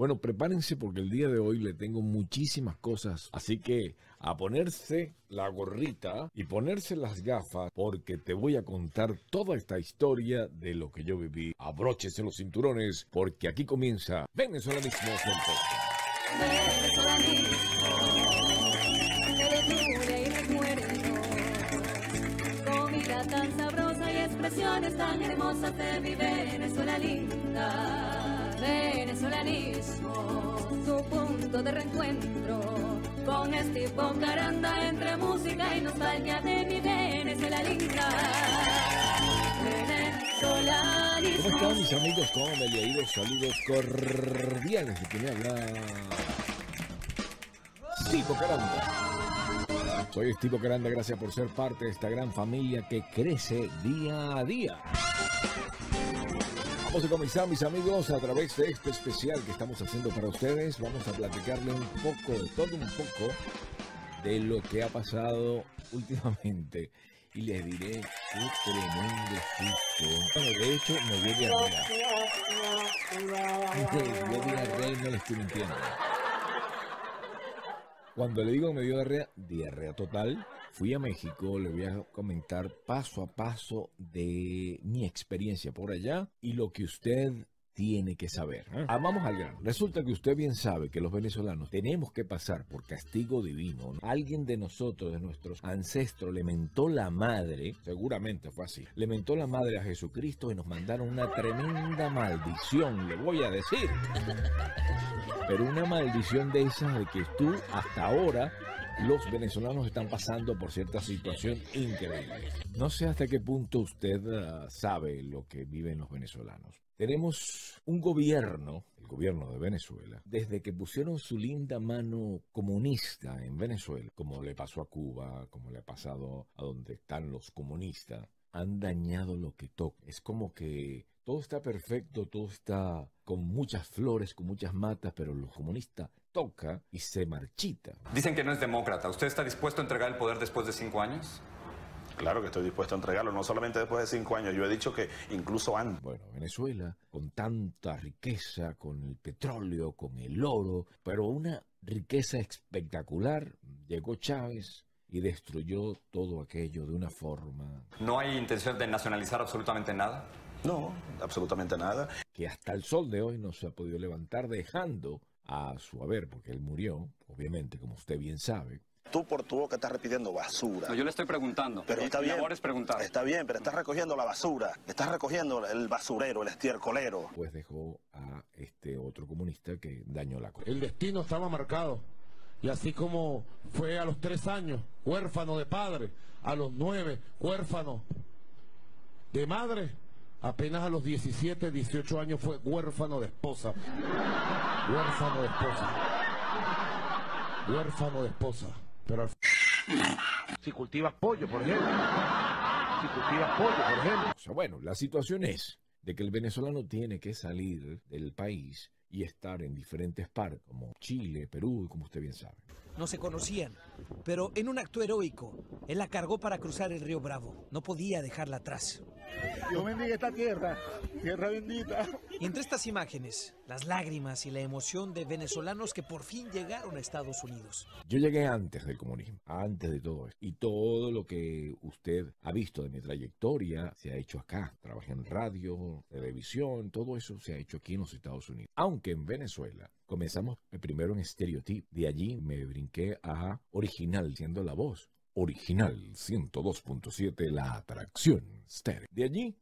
Bueno, prepárense porque el día de hoy le tengo muchísimas cosas. Así que a ponerse la gorrita y ponerse las gafas porque te voy a contar toda esta historia de lo que yo viví. Abróchese los cinturones porque aquí comienza Venezolanismo. Comida tan sabrosa y expresiones tan hermosas de mi Venezuela linda venezolanismo, su punto de reencuentro con este caranda entre música y nostalgia de mi Venezuela linda. Venezolanismo. ¿Cómo están mis amigos? ¿Cómo me le ido? Saludos cordiales de quien habla. Tipo Caranda. Soy Tipo Caranda, gracias por ser parte de esta gran familia que crece día a día. Vamos a comenzar, mis amigos, a través de este especial que estamos haciendo para ustedes. Vamos a platicarle un poco, de todo un poco, de lo que ha pasado últimamente. Y les diré qué tremendo susto. de hecho, me dio diarrea. diarrea no estoy mintiendo. Cuando le digo me dio diarrea, diarrea total, Fui a México, le voy a comentar paso a paso de mi experiencia por allá y lo que usted tiene que saber. ¿eh? Amamos ah, al grano. Resulta que usted bien sabe que los venezolanos tenemos que pasar por castigo divino. Alguien de nosotros, de nuestros ancestros, le la madre, seguramente fue así, le mentó la madre a Jesucristo y nos mandaron una tremenda maldición, le voy a decir. Pero una maldición de esas de que tú hasta ahora los venezolanos están pasando por cierta situación increíble. No sé hasta qué punto usted ah, sabe lo que viven los venezolanos. Tenemos un gobierno, el gobierno de Venezuela, desde que pusieron su linda mano comunista en Venezuela, como le pasó a Cuba, como le ha pasado a donde están los comunistas, han dañado lo que toca. Es como que todo está perfecto, todo está con muchas flores, con muchas matas, pero los comunistas toca y se marchita. Dicen que no es demócrata. ¿Usted está dispuesto a entregar el poder después de cinco años? Claro que estoy dispuesto a entregarlo, no solamente después de cinco años, yo he dicho que incluso antes. Bueno, Venezuela, con tanta riqueza, con el petróleo, con el oro, pero una riqueza espectacular, llegó Chávez y destruyó todo aquello de una forma... ¿No hay intención de nacionalizar absolutamente nada? No, absolutamente nada. Que hasta el sol de hoy no se ha podido levantar dejando a su haber, porque él murió, obviamente, como usted bien sabe. Tú por tu boca estás repitiendo basura. yo le estoy preguntando. Pero está bien. es preguntar. Está bien, pero estás recogiendo la basura. Estás recogiendo el basurero, el estiércolero. Pues dejó a este otro comunista que dañó la cosa. El destino estaba marcado. Y así como fue a los tres años, huérfano de padre, a los nueve, huérfano de madre, Apenas a los 17, 18 años fue huérfano de esposa. Huérfano de esposa. Huérfano de esposa. Pero al... Si cultivas pollo, por ejemplo. Si cultivas pollo, por ejemplo. bueno, la situación es de que el venezolano tiene que salir del país y estar en diferentes parques, como Chile, Perú, como usted bien sabe. No se conocían pero en un acto heroico, él la cargó para cruzar el río Bravo. No podía dejarla atrás. Dios bendiga esta tierra, tierra bendita. Y entre estas imágenes, las lágrimas y la emoción de venezolanos que por fin llegaron a Estados Unidos. Yo llegué antes del comunismo, antes de todo esto. Y todo lo que usted ha visto de mi trayectoria se ha hecho acá. Trabajé en radio, televisión, todo eso se ha hecho aquí en los Estados Unidos. Aunque en Venezuela comenzamos primero en estereotipos. De allí me brinqué a Origen original siendo la voz. Original 102.7 La Atracción Stereo. De allí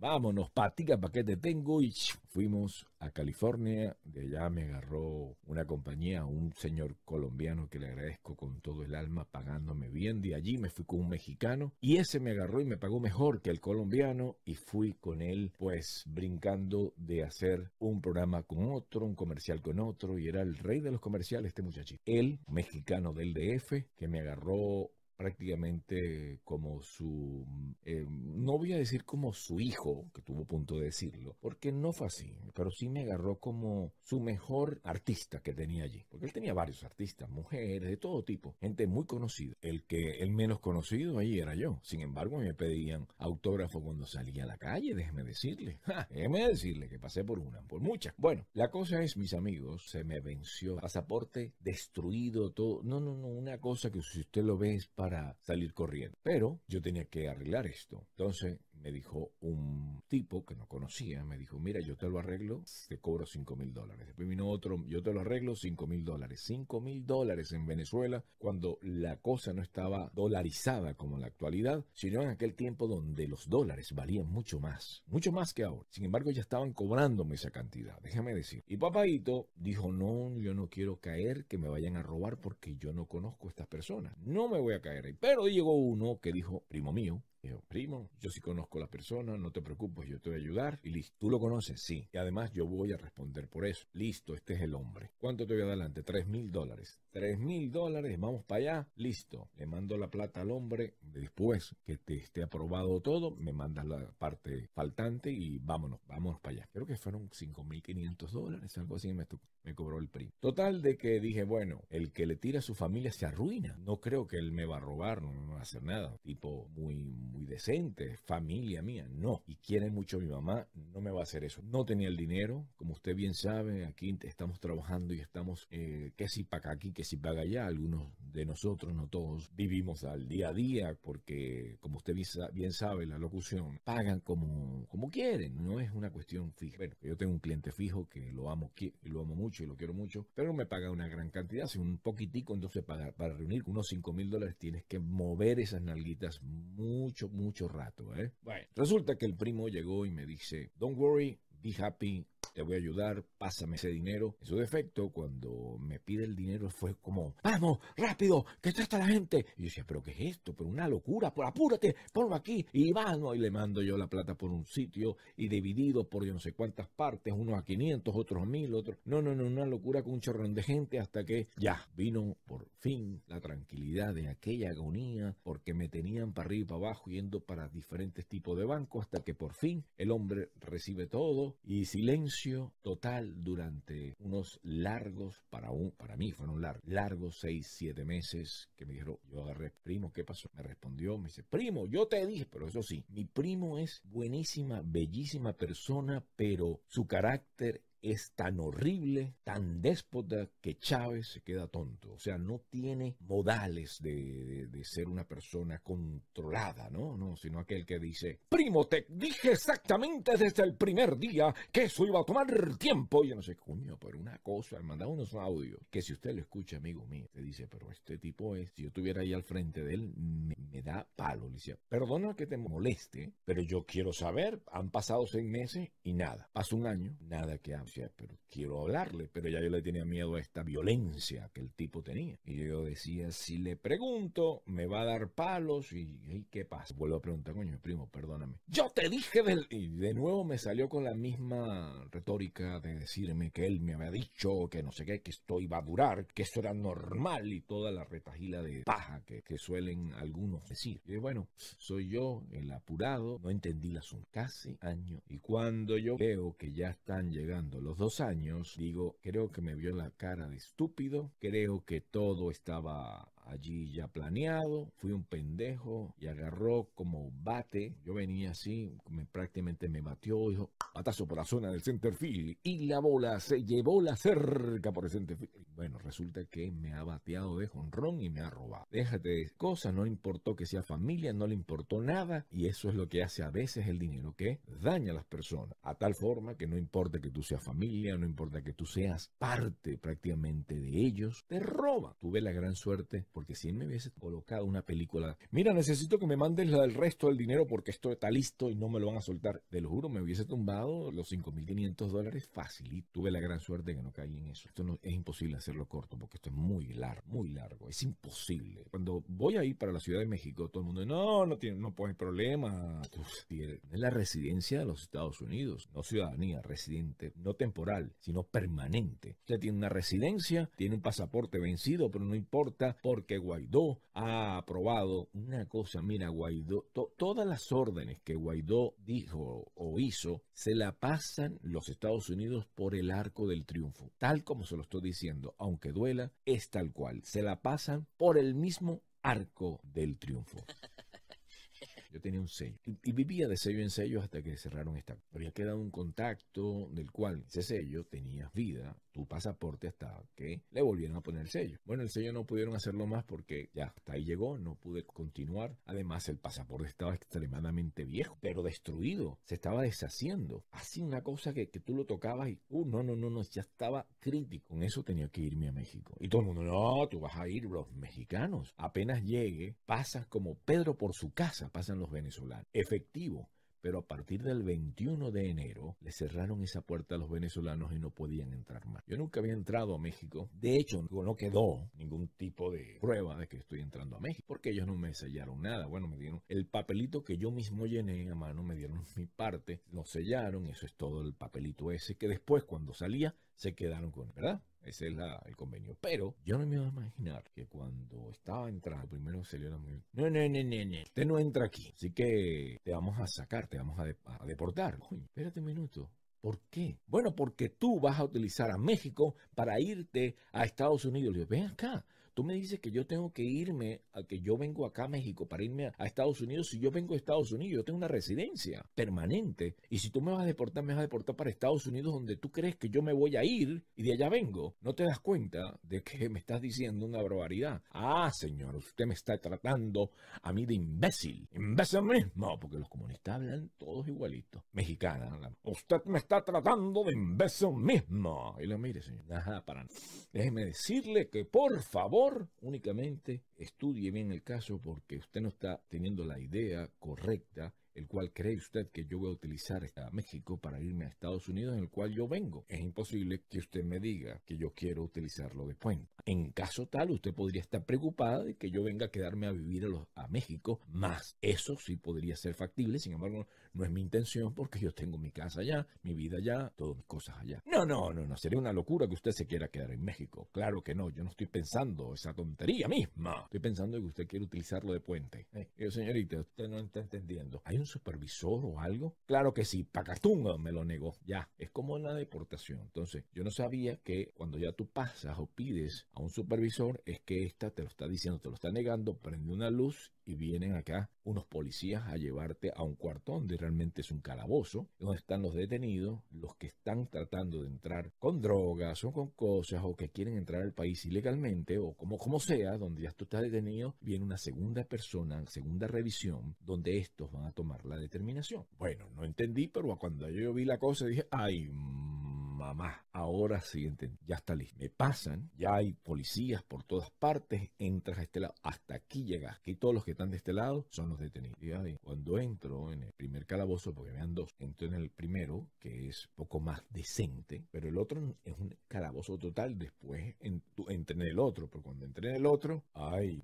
Vámonos, patica, ¿para qué te tengo? Y fuimos a California, de allá me agarró una compañía, un señor colombiano que le agradezco con todo el alma pagándome bien, de allí me fui con un mexicano y ese me agarró y me pagó mejor que el colombiano y fui con él pues brincando de hacer un programa con otro, un comercial con otro y era el rey de los comerciales este muchachito. el mexicano del DF, que me agarró prácticamente como su, mm, eh, no voy a decir como su hijo, que tuvo punto de decirlo, porque no fue así, pero sí me agarró como su mejor artista que tenía allí, porque él tenía varios artistas, mujeres, de todo tipo, gente muy conocida. El que el menos conocido ahí era yo, sin embargo me pedían autógrafo cuando salía a la calle, déjeme decirle, déjeme decirle que pasé por una, por muchas. Bueno, la cosa es, mis amigos, se me venció, pasaporte destruido, todo, no, no, no, una cosa que si usted lo ve es para para salir corriendo. Pero yo tenía que arreglar esto. Entonces me dijo un tipo que no conocía, me dijo, mira, yo te lo arreglo, te cobro 5 mil dólares. Después vino otro, yo te lo arreglo 5 mil dólares. 5 mil dólares en Venezuela cuando la cosa no estaba dolarizada como en la actualidad, sino en aquel tiempo donde los dólares valían mucho más, mucho más que ahora. Sin embargo, ya estaban cobrándome esa cantidad, déjame decir. Y papaito dijo, no, yo no quiero caer, que me vayan a robar porque yo no conozco a estas personas. No me voy a caer ahí. Pero llegó uno que dijo, primo mío, Dijo, eh, primo, yo sí conozco a la persona, no te preocupes, yo te voy a ayudar. Y listo, ¿tú lo conoces? Sí. Y además yo voy a responder por eso. Listo, este es el hombre. ¿Cuánto te voy adelante? Tres mil dólares. 3 mil dólares, vamos para allá, listo. Le mando la plata al hombre, después que te esté aprobado todo, me mandas la parte faltante y vámonos, vámonos para allá. Creo que fueron mil 5.500 dólares, algo así me, cobró el PRI. Total de que dije, bueno, el que le tira a su familia se arruina. No creo que él me va a robar, no me va a hacer nada. Tipo muy, muy decente, familia mía, no. Y quiere mucho a mi mamá, no me va a hacer eso. No tenía el dinero, como usted bien sabe, aquí estamos trabajando y estamos, eh, que si para aquí, que si paga ya. Algunos de nosotros, no todos, vivimos al día a día porque, como usted bien sabe, la locución, pagan como, como quieren, no es una cuestión fija. Bueno, yo tengo un cliente fijo que lo amo, lo amo mucho y lo quiero mucho, pero no me paga una gran cantidad, sino un poquitico, entonces para, para reunir unos 5 mil dólares tienes que mover esas nalguitas mucho, mucho rato. ¿eh? Bueno, resulta que el primo llegó y me dice, don't worry, be happy, te voy a ayudar, pásame ese dinero. En su defecto, cuando me pide el dinero fue como, vamos, rápido, que está la gente. Y yo decía, pero ¿qué es esto? Pero una locura, por apúrate, ponlo aquí y vamos. Y le mando yo la plata por un sitio y dividido por yo no sé cuántas partes, unos a 500, otros a 1000, otros. No, no, no, una locura con un chorrón de gente hasta que ya vino por fin la tranquilidad de aquella agonía porque me tenían para arriba y para abajo yendo para diferentes tipos de bancos hasta que por fin el hombre recibe todo y silencio total durante unos largos, para, un, para mí fueron largos, largos seis, siete meses que me dijeron, yo agarré, primo, ¿qué pasó? Me respondió, me dice, primo, yo te dije, pero eso sí, mi primo es buenísima, bellísima persona, pero su carácter es tan horrible, tan déspota, que Chávez se queda tonto. O sea, no tiene modales de, ser una persona controlada, ¿no? No, sino aquel que dice, primo, te dije exactamente desde el primer día que eso iba a tomar tiempo. Y yo no sé, coño, pero una cosa, mandaba unos audios que si usted lo escucha, amigo mío, te dice, pero este tipo es, si yo estuviera ahí al frente de él, me, da palo. Le decía, perdona que te moleste, pero yo quiero saber, han pasado seis meses y nada. Pasó un año, nada que hable decía, pero quiero hablarle, pero ya yo le tenía miedo a esta violencia que el tipo tenía. Y yo decía, si le pregunto, me va a dar palos y, ¿qué pasa? Vuelvo a preguntar, coño, primo, perdóname. Yo te dije del... Y de nuevo me salió con la misma retórica de decirme que él me había dicho, que no sé qué, que esto iba a durar, que eso era normal y toda la retajila de paja que, suelen algunos decir. Y bueno, soy yo el apurado, no entendí las un Casi año. Y cuando yo veo que ya están llegando los dos años digo, creo que me vio en la cara de estúpido, creo que todo estaba allí ya planeado, fui un pendejo y agarró como bate, yo venía así, me, prácticamente me batió, dijo, patazo por la zona del center field y la bola se llevó la cerca por el center field. Bueno, resulta que me ha bateado de jonrón y me ha robado. Déjate de cosas, no le importó que sea familia, no le importó nada y eso es lo que hace a veces el dinero, que daña a las personas, a tal forma que no importa que tú seas familia, no importa que tú seas parte prácticamente de ellos, te roba. Tuve la gran suerte porque si él me hubiese colocado una película, mira, necesito que me mandes el resto del dinero porque esto está listo y no me lo van a soltar, te lo juro, me hubiese tumbado los 5.500 dólares fácil y tuve la gran suerte de que no caí en eso. Esto no, es imposible hacerlo corto porque esto es muy largo, muy largo, es imposible. Cuando voy a ir para la Ciudad de México, todo el mundo, no, no tiene, no pone pues, problema. Es la residencia de los Estados Unidos, no ciudadanía, residente, no temporal, sino permanente. Usted tiene una residencia, tiene un pasaporte vencido, pero no importa porque que Guaidó ha aprobado una cosa, mira, Guaidó, todas las órdenes que Guaidó dijo o hizo, se la pasan los Estados Unidos por el arco del triunfo, tal como se lo estoy diciendo, aunque duela, es tal cual, se la pasan por el mismo arco del triunfo. Yo tenía un sello. Y, vivía de sello en sello hasta que cerraron esta. Había quedado un contacto del cual ese sello tenía vida pasaporte hasta que le volvieron a poner el sello. Bueno, el sello no pudieron hacerlo más porque ya hasta ahí llegó, no pude continuar. Además, el pasaporte estaba extremadamente viejo, pero destruido, se estaba deshaciendo. Así una cosa que, que tú lo tocabas y, uh, no, no, no, no, ya estaba crítico. Con eso tenía que irme a México. Y todo el mundo, no, tú vas a ir, los mexicanos. Apenas llegue, pasa como Pedro por su casa, pasan los venezolanos. Efectivo pero a partir del 21 de enero le cerraron esa puerta a los venezolanos y no podían entrar más. Yo nunca había entrado a México. De hecho, no quedó ningún tipo de prueba de que estoy entrando a México porque ellos no me sellaron nada. Bueno, me dieron el papelito que yo mismo llené a mano, me dieron mi parte, lo sellaron, eso es todo el papelito ese que después cuando salía se quedaron con, ¿verdad? Ese es el convenio. Pero yo no me iba a imaginar que cuando estaba entrando, primero salió la mujer. No, no, no, no, no. Usted no entra aquí. Así que te vamos a sacar, te vamos a, deportar. Uy, espérate un minuto. ¿Por qué? Bueno, porque tú vas a utilizar a México para irte a Estados Unidos. Le digo, ven acá, Tú me dices que yo tengo que irme, a que yo vengo acá a México para irme a Estados Unidos. Si yo vengo a Estados Unidos, yo tengo una residencia permanente. Y si tú me vas a deportar, me vas a deportar para Estados Unidos donde tú crees que yo me voy a ir y de allá vengo. No te das cuenta de que me estás diciendo una barbaridad. Ah, señor, usted me está tratando a mí de imbécil. Imbécil mismo, porque los comunistas hablan todos igualitos. Mexicana. Usted me está tratando de imbécil mismo. Y le mire, señor. Ajá, para. Déjeme decirle que por favor únicamente estudie bien el caso porque usted no está teniendo la idea correcta el cual cree usted que yo voy a utilizar a México para irme a Estados Unidos en el cual yo vengo. Es imposible que usted me diga que yo quiero utilizarlo de puente. En caso tal, usted podría estar preocupada de que yo venga a quedarme a vivir a, México, más eso sí podría ser factible, sin embargo, no es mi intención porque yo tengo mi casa allá, mi vida allá, todas mis cosas allá. No, no, no, no, sería una locura que usted se quiera quedar en México. Claro que no, yo no estoy pensando esa tontería misma. Estoy pensando que usted quiere utilizarlo de puente. Eh, eh, señorita, usted no está entendiendo. ¿Hay un supervisor o algo? Claro que sí, Pacatunga me lo negó. Ya, es como una deportación. Entonces, yo no sabía que cuando ya tú pasas o pides a un supervisor es que esta te lo está diciendo, te lo está negando, prende una luz y vienen acá unos policías a llevarte a un cuarto donde realmente es un calabozo, donde están los detenidos, los que están tratando de entrar con drogas o con cosas o que quieren entrar al país ilegalmente o como, como sea, donde ya tú estás detenido, viene una segunda persona, segunda revisión, donde estos van a tomar la determinación. Bueno, no entendí, pero cuando yo vi la cosa dije, ay, mamá ahora sí, ya está listo. Me pasan, ya hay policías por todas partes, entras a este lado, hasta aquí llegas. Aquí todos los que están de este lado son los detenidos. cuando entro en el primer calabozo, porque vean dos, entro en el primero, que es poco más decente, pero el otro es un calabozo total. Después en, entré en el otro, pero cuando entré en el otro, ay,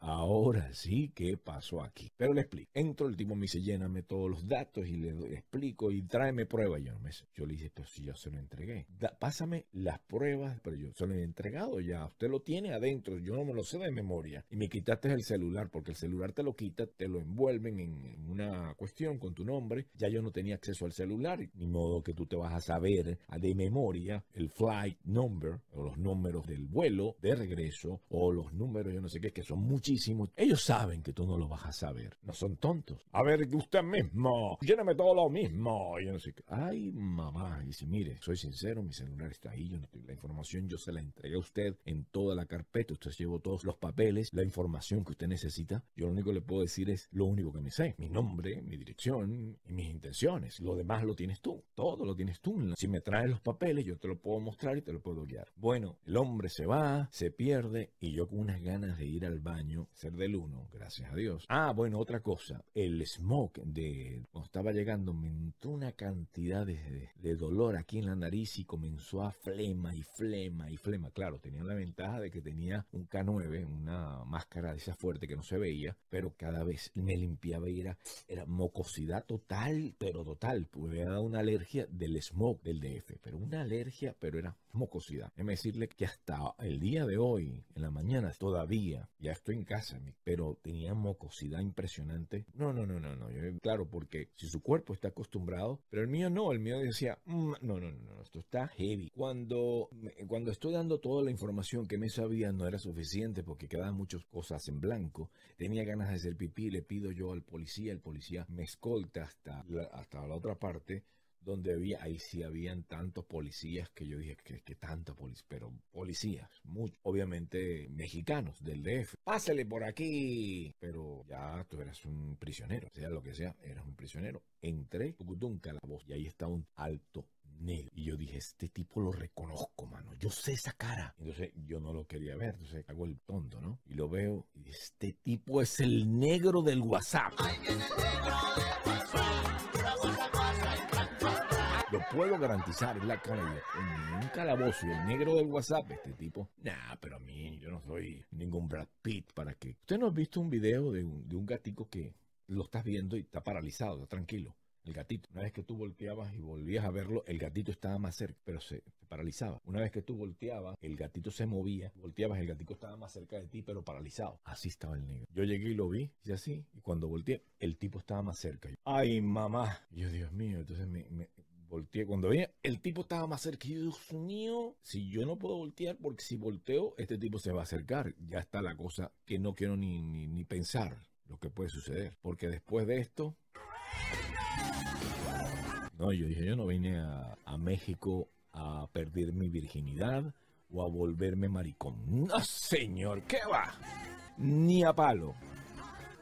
ahora sí, ¿qué pasó aquí? Pero le explico. Entro, el tipo me dice, lléname todos los datos y le, explico y tráeme prueba. Yo me, yo le dije, pero si yo se lo entregué pásame las pruebas, pero yo son he entregado ya, usted lo tiene adentro, yo no me lo sé de memoria. Y me quitaste el celular, porque el celular te lo quita, te lo envuelven en, una cuestión con tu nombre, ya yo no tenía acceso al celular, ni modo que tú te vas a saber de memoria el flight number o los números del vuelo de regreso o los números, yo no sé qué, es que son muchísimos. Ellos saben que tú no lo vas a saber, no son tontos. A ver, usted mismo, lléname todo lo mismo, yo no sé qué. Ay, mamá, y si mire, soy sincero, mi celular está ahí, yo no la información yo se la entregué a usted en toda la carpeta, usted llevó todos los papeles, la información que usted necesita, yo lo único que le puedo decir es lo único que me sé, mi nombre, mi dirección y mis intenciones, lo demás lo tienes tú, todo lo tienes tú, si me traes los papeles yo te lo puedo mostrar y te lo puedo guiar. Bueno, el hombre se va, se pierde y yo con unas ganas de ir al baño, ser del uno, gracias a Dios. Ah, bueno, otra cosa, el smoke de cuando estaba llegando me entró una cantidad de, de dolor aquí en la nariz y con comenzó a flema y flema y flema. Claro, tenía la ventaja de que tenía un K9, una máscara de esa fuerte que no se veía, pero cada vez me limpiaba y era, mocosidad total, pero total. Pues me había dado una alergia del smoke del DF, pero una alergia, pero era mocosidad. Es decirle que hasta el día de hoy, en la mañana, todavía, ya estoy en casa, pero tenía mocosidad impresionante. No, no, no, no, no. claro, porque si su cuerpo está acostumbrado, pero el mío no, el mío decía, mm, no, no, no, esto está heavy. Cuando, cuando estoy dando toda la información que me sabía no era suficiente porque quedaban muchas cosas en blanco, tenía ganas de hacer pipí, le pido yo al policía, el policía me escolta hasta la, hasta la otra parte donde había, ahí sí habían tantos policías que yo dije que, que tantos policías, pero policías, obviamente mexicanos del DF. Pásale por aquí. Pero ya tú eras un prisionero, sea lo que sea, eras un prisionero. Entré, Tucutunca, la voz, y ahí está un alto y yo dije, este tipo lo reconozco, mano. Yo sé esa cara. Entonces yo no lo quería ver. Entonces hago el tonto, ¿no? Y lo veo. Y este tipo es el negro del WhatsApp. Lo puedo garantizar, es la cara. En un calabozo, el negro del WhatsApp, este tipo. Nah, pero a mí, yo no soy ningún Brad Pitt para que. Usted no ha visto un video de un, de un gatico que lo estás viendo y está paralizado, está tranquilo el gatito. Una vez que tú volteabas y volvías a verlo, el gatito estaba más cerca, pero se paralizaba. Una vez que tú volteabas, el gatito se movía, volteabas, el gatito estaba más cerca de ti, pero paralizado. Así estaba el negro. Yo llegué y lo vi, y así, y cuando volteé, el tipo estaba más cerca. Ay, mamá. yo, Dios mío, entonces me, volteé. Cuando veía, el tipo estaba más cerca. Dios mío, si yo no puedo voltear, porque si volteo, este tipo se va a acercar. Ya está la cosa que no quiero ni, ni, ni pensar lo que puede suceder. Porque después de esto... No, yo dije, yo no vine a, México a perder mi virginidad o a volverme maricón. No, señor, ¿qué va? Ni a palo.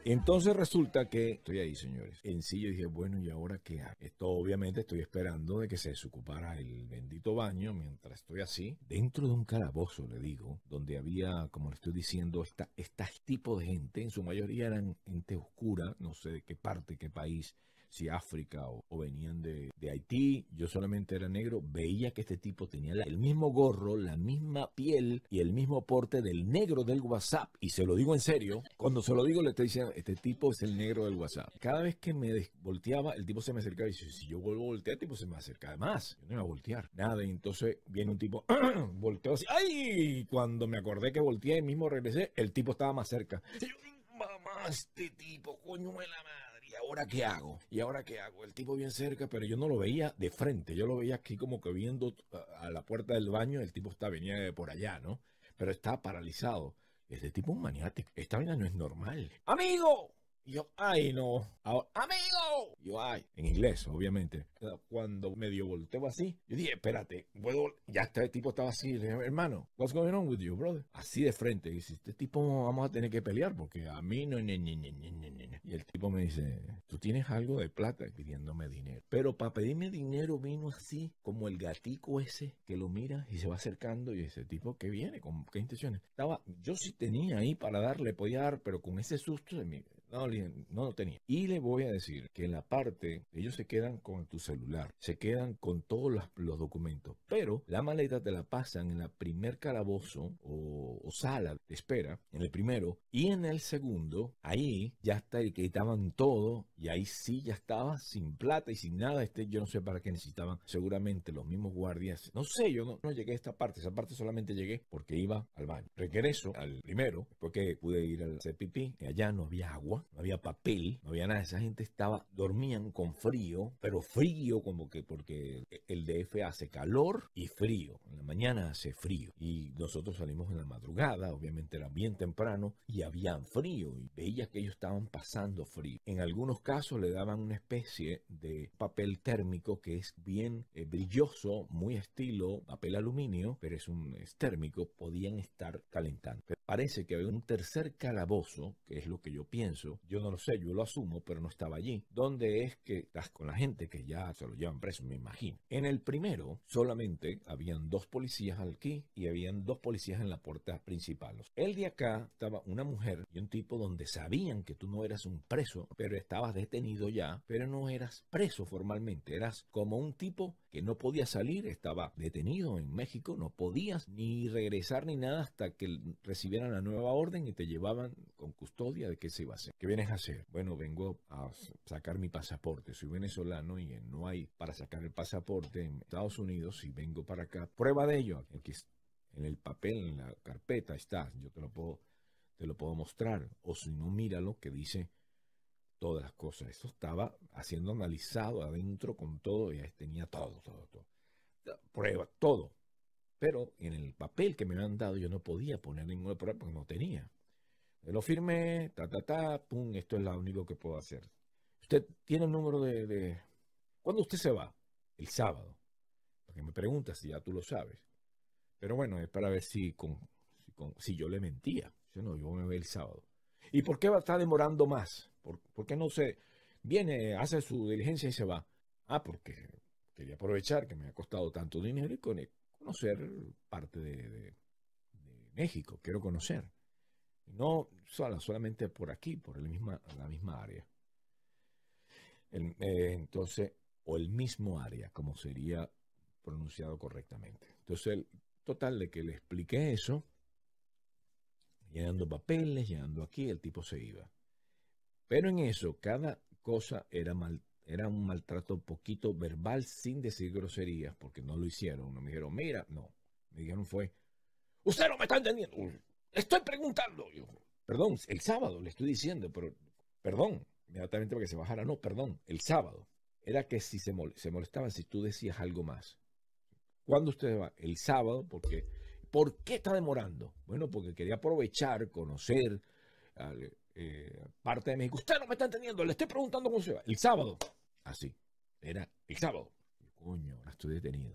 Entonces resulta que estoy ahí, señores. En sí yo dije, bueno, ¿y ahora qué hago? Esto obviamente estoy esperando de que se desocupara el bendito baño mientras estoy así. Dentro de un calabozo, le digo, donde había, como le estoy diciendo, esta, este tipo de gente, en su mayoría eran gente oscura, no sé de qué parte, qué país, si África o, venían de, Haití, yo solamente era negro, veía que este tipo tenía el mismo gorro, la misma piel y el mismo porte del negro del WhatsApp. Y se lo digo en serio, cuando se lo digo le estoy diciendo, este tipo es el negro del WhatsApp. Cada vez que me volteaba, el tipo se me acercaba y dice, si yo vuelvo a voltear, el tipo se me acerca. Además, yo no iba a voltear. Nada, y entonces viene un tipo, volteó así, ¡ay! Cuando me acordé que volteé y mismo regresé, el tipo estaba más cerca. Y mamá, este tipo, coño ahora qué hago? ¿Y ahora qué hago? El tipo bien cerca, pero yo no lo veía de frente, yo lo veía aquí como que viendo a la puerta del baño, el tipo está, venía de por allá, ¿no? Pero está paralizado. Ese tipo es un maniático. Esta vaina no es normal. Amigo, yo, ay, no. amigo. Yo, ay, en inglés, obviamente. Cuando medio volteo así, yo dije, espérate, puedo. Ya este tipo estaba así. hermano, what's going on with you, brother? Así de frente. Y dice, este tipo vamos a tener que pelear porque a mí no. y el tipo me dice, tú tienes algo de plata pidiéndome dinero. Pero para pedirme dinero vino así, como el gatico ese que lo mira y se va acercando. Y ese tipo ¿qué viene, con qué intenciones. Estaba, yo sí tenía ahí para darle, podía dar, pero con ese susto de mi no, no lo tenía. Y le voy a decir que en la parte, ellos se quedan con tu celular, se quedan con todos los, documentos, pero la maleta te la pasan en la primer calabozo o, sala de espera, en el primero, y en el segundo, ahí ya está el que quitaban todo, y ahí sí ya estaba sin plata y sin nada. Este, yo no sé para qué necesitaban, seguramente los mismos guardias. No sé, yo no, no llegué a esta parte, esa parte solamente llegué porque iba al baño. Regreso al primero, porque pude ir al CPP, allá no había agua no había papel, no había nada. Esa gente estaba, dormían con frío, pero frío como que porque el DF hace calor y frío. En la mañana hace frío. Y nosotros salimos en la madrugada, obviamente era bien temprano, y había frío. Y veía que ellos estaban pasando frío. En algunos casos le daban una especie de papel térmico que es bien eh, brilloso, muy estilo papel aluminio, pero es un es térmico, podían estar calentando. Pero parece que había un tercer calabozo, que es lo que yo pienso yo no lo sé, yo lo asumo, pero no estaba allí, ¿Dónde es que estás con la gente que ya se lo llevan preso, me imagino. En el primero solamente habían dos policías aquí y habían dos policías en la puerta principal. El de acá estaba una mujer y un tipo donde sabían que tú no eras un preso, pero estabas detenido ya, pero no eras preso formalmente, eras como un tipo que no podía salir, estaba detenido en México, no podías ni regresar ni nada hasta que recibieran la nueva orden y te llevaban con custodia de qué se iba a hacer. ¿Qué vienes a hacer? Bueno, vengo a sacar mi pasaporte. Soy venezolano y eh, no hay para sacar el pasaporte en Estados Unidos y vengo para acá. Prueba de ello. que en el papel, en la carpeta está. Yo te lo puedo, te lo puedo mostrar. O si no, míralo que dice todas las cosas. eso estaba haciendo analizado adentro con todo y tenía todo, todo, todo. Prueba, todo. Pero en el papel que me han dado yo no podía poner ninguna prueba porque no tenía. Lo firmé, ta, ta, ta, pum, esto es lo único que puedo hacer. Usted tiene el número de... ¿Cuándo usted se va? El sábado. Porque me pregunta si ya tú lo sabes. Pero bueno, es para ver si, con, si, yo le mentía. Yo no, yo me voy el sábado. ¿Y por qué va a estar demorando más? ¿Por, qué no se viene, hace su diligencia y se va? Ah, porque quería aprovechar que me ha costado tanto dinero y conocer parte de, México, quiero conocer. No sola, solamente por aquí, por misma, la misma área. Eh, entonces, o el mismo área, como sería pronunciado correctamente. Entonces, el total de que le expliqué eso, llenando papeles, llenando aquí, el tipo se iba. Pero en eso, cada cosa era, mal, era un maltrato poquito verbal sin decir groserías, porque no lo hicieron. No me dijeron, mira, no. Me dijeron fue, usted no me está entendiendo. estoy preguntando. Yo, perdón, el sábado le estoy diciendo, pero perdón, inmediatamente para que se bajara. No, perdón, el sábado. Era que si se, molestaban, si tú decías algo más. ¿Cuándo usted va? El sábado, porque ¿por qué está demorando? Bueno, porque quería aprovechar, conocer. Al, eh, parte de México. Usted no me está entendiendo, le estoy preguntando cómo se va. El sábado, así, era el sábado. Coño, ahora estoy detenido.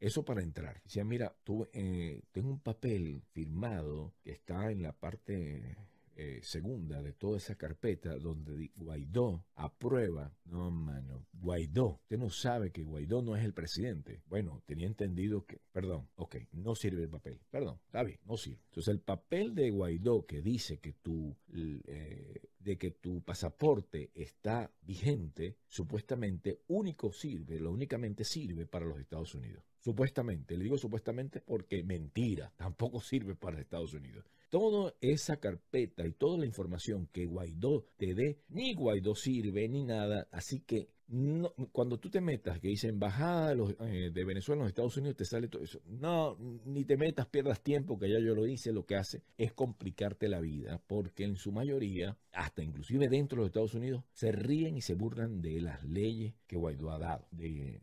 Eso para entrar. Decía, mira, eh, tengo un papel firmado que está en la parte eh, segunda de toda esa carpeta donde Guaidó aprueba. No, mano, Guaidó. Usted no sabe que Guaidó no es el presidente. Bueno, tenía entendido que, perdón, ok, no sirve el papel. Perdón, está bien, no sirve. Entonces el papel de Guaidó que dice que tu, eh, de que tu pasaporte está vigente, supuestamente único sirve, lo únicamente sirve para los Estados Unidos. Supuestamente, le digo supuestamente porque mentira, tampoco sirve para los Estados Unidos toda esa carpeta y toda la información que Guaidó te dé, ni Guaidó sirve ni nada, así que no, cuando tú te metas, que dice embajada de, eh, de Venezuela en los Estados Unidos, te sale todo eso. No, ni te metas, pierdas tiempo, que ya yo lo hice, lo que hace es complicarte la vida, porque en su mayoría, hasta inclusive dentro de los Estados Unidos, se ríen y se burlan de las leyes que Guaidó ha dado, de,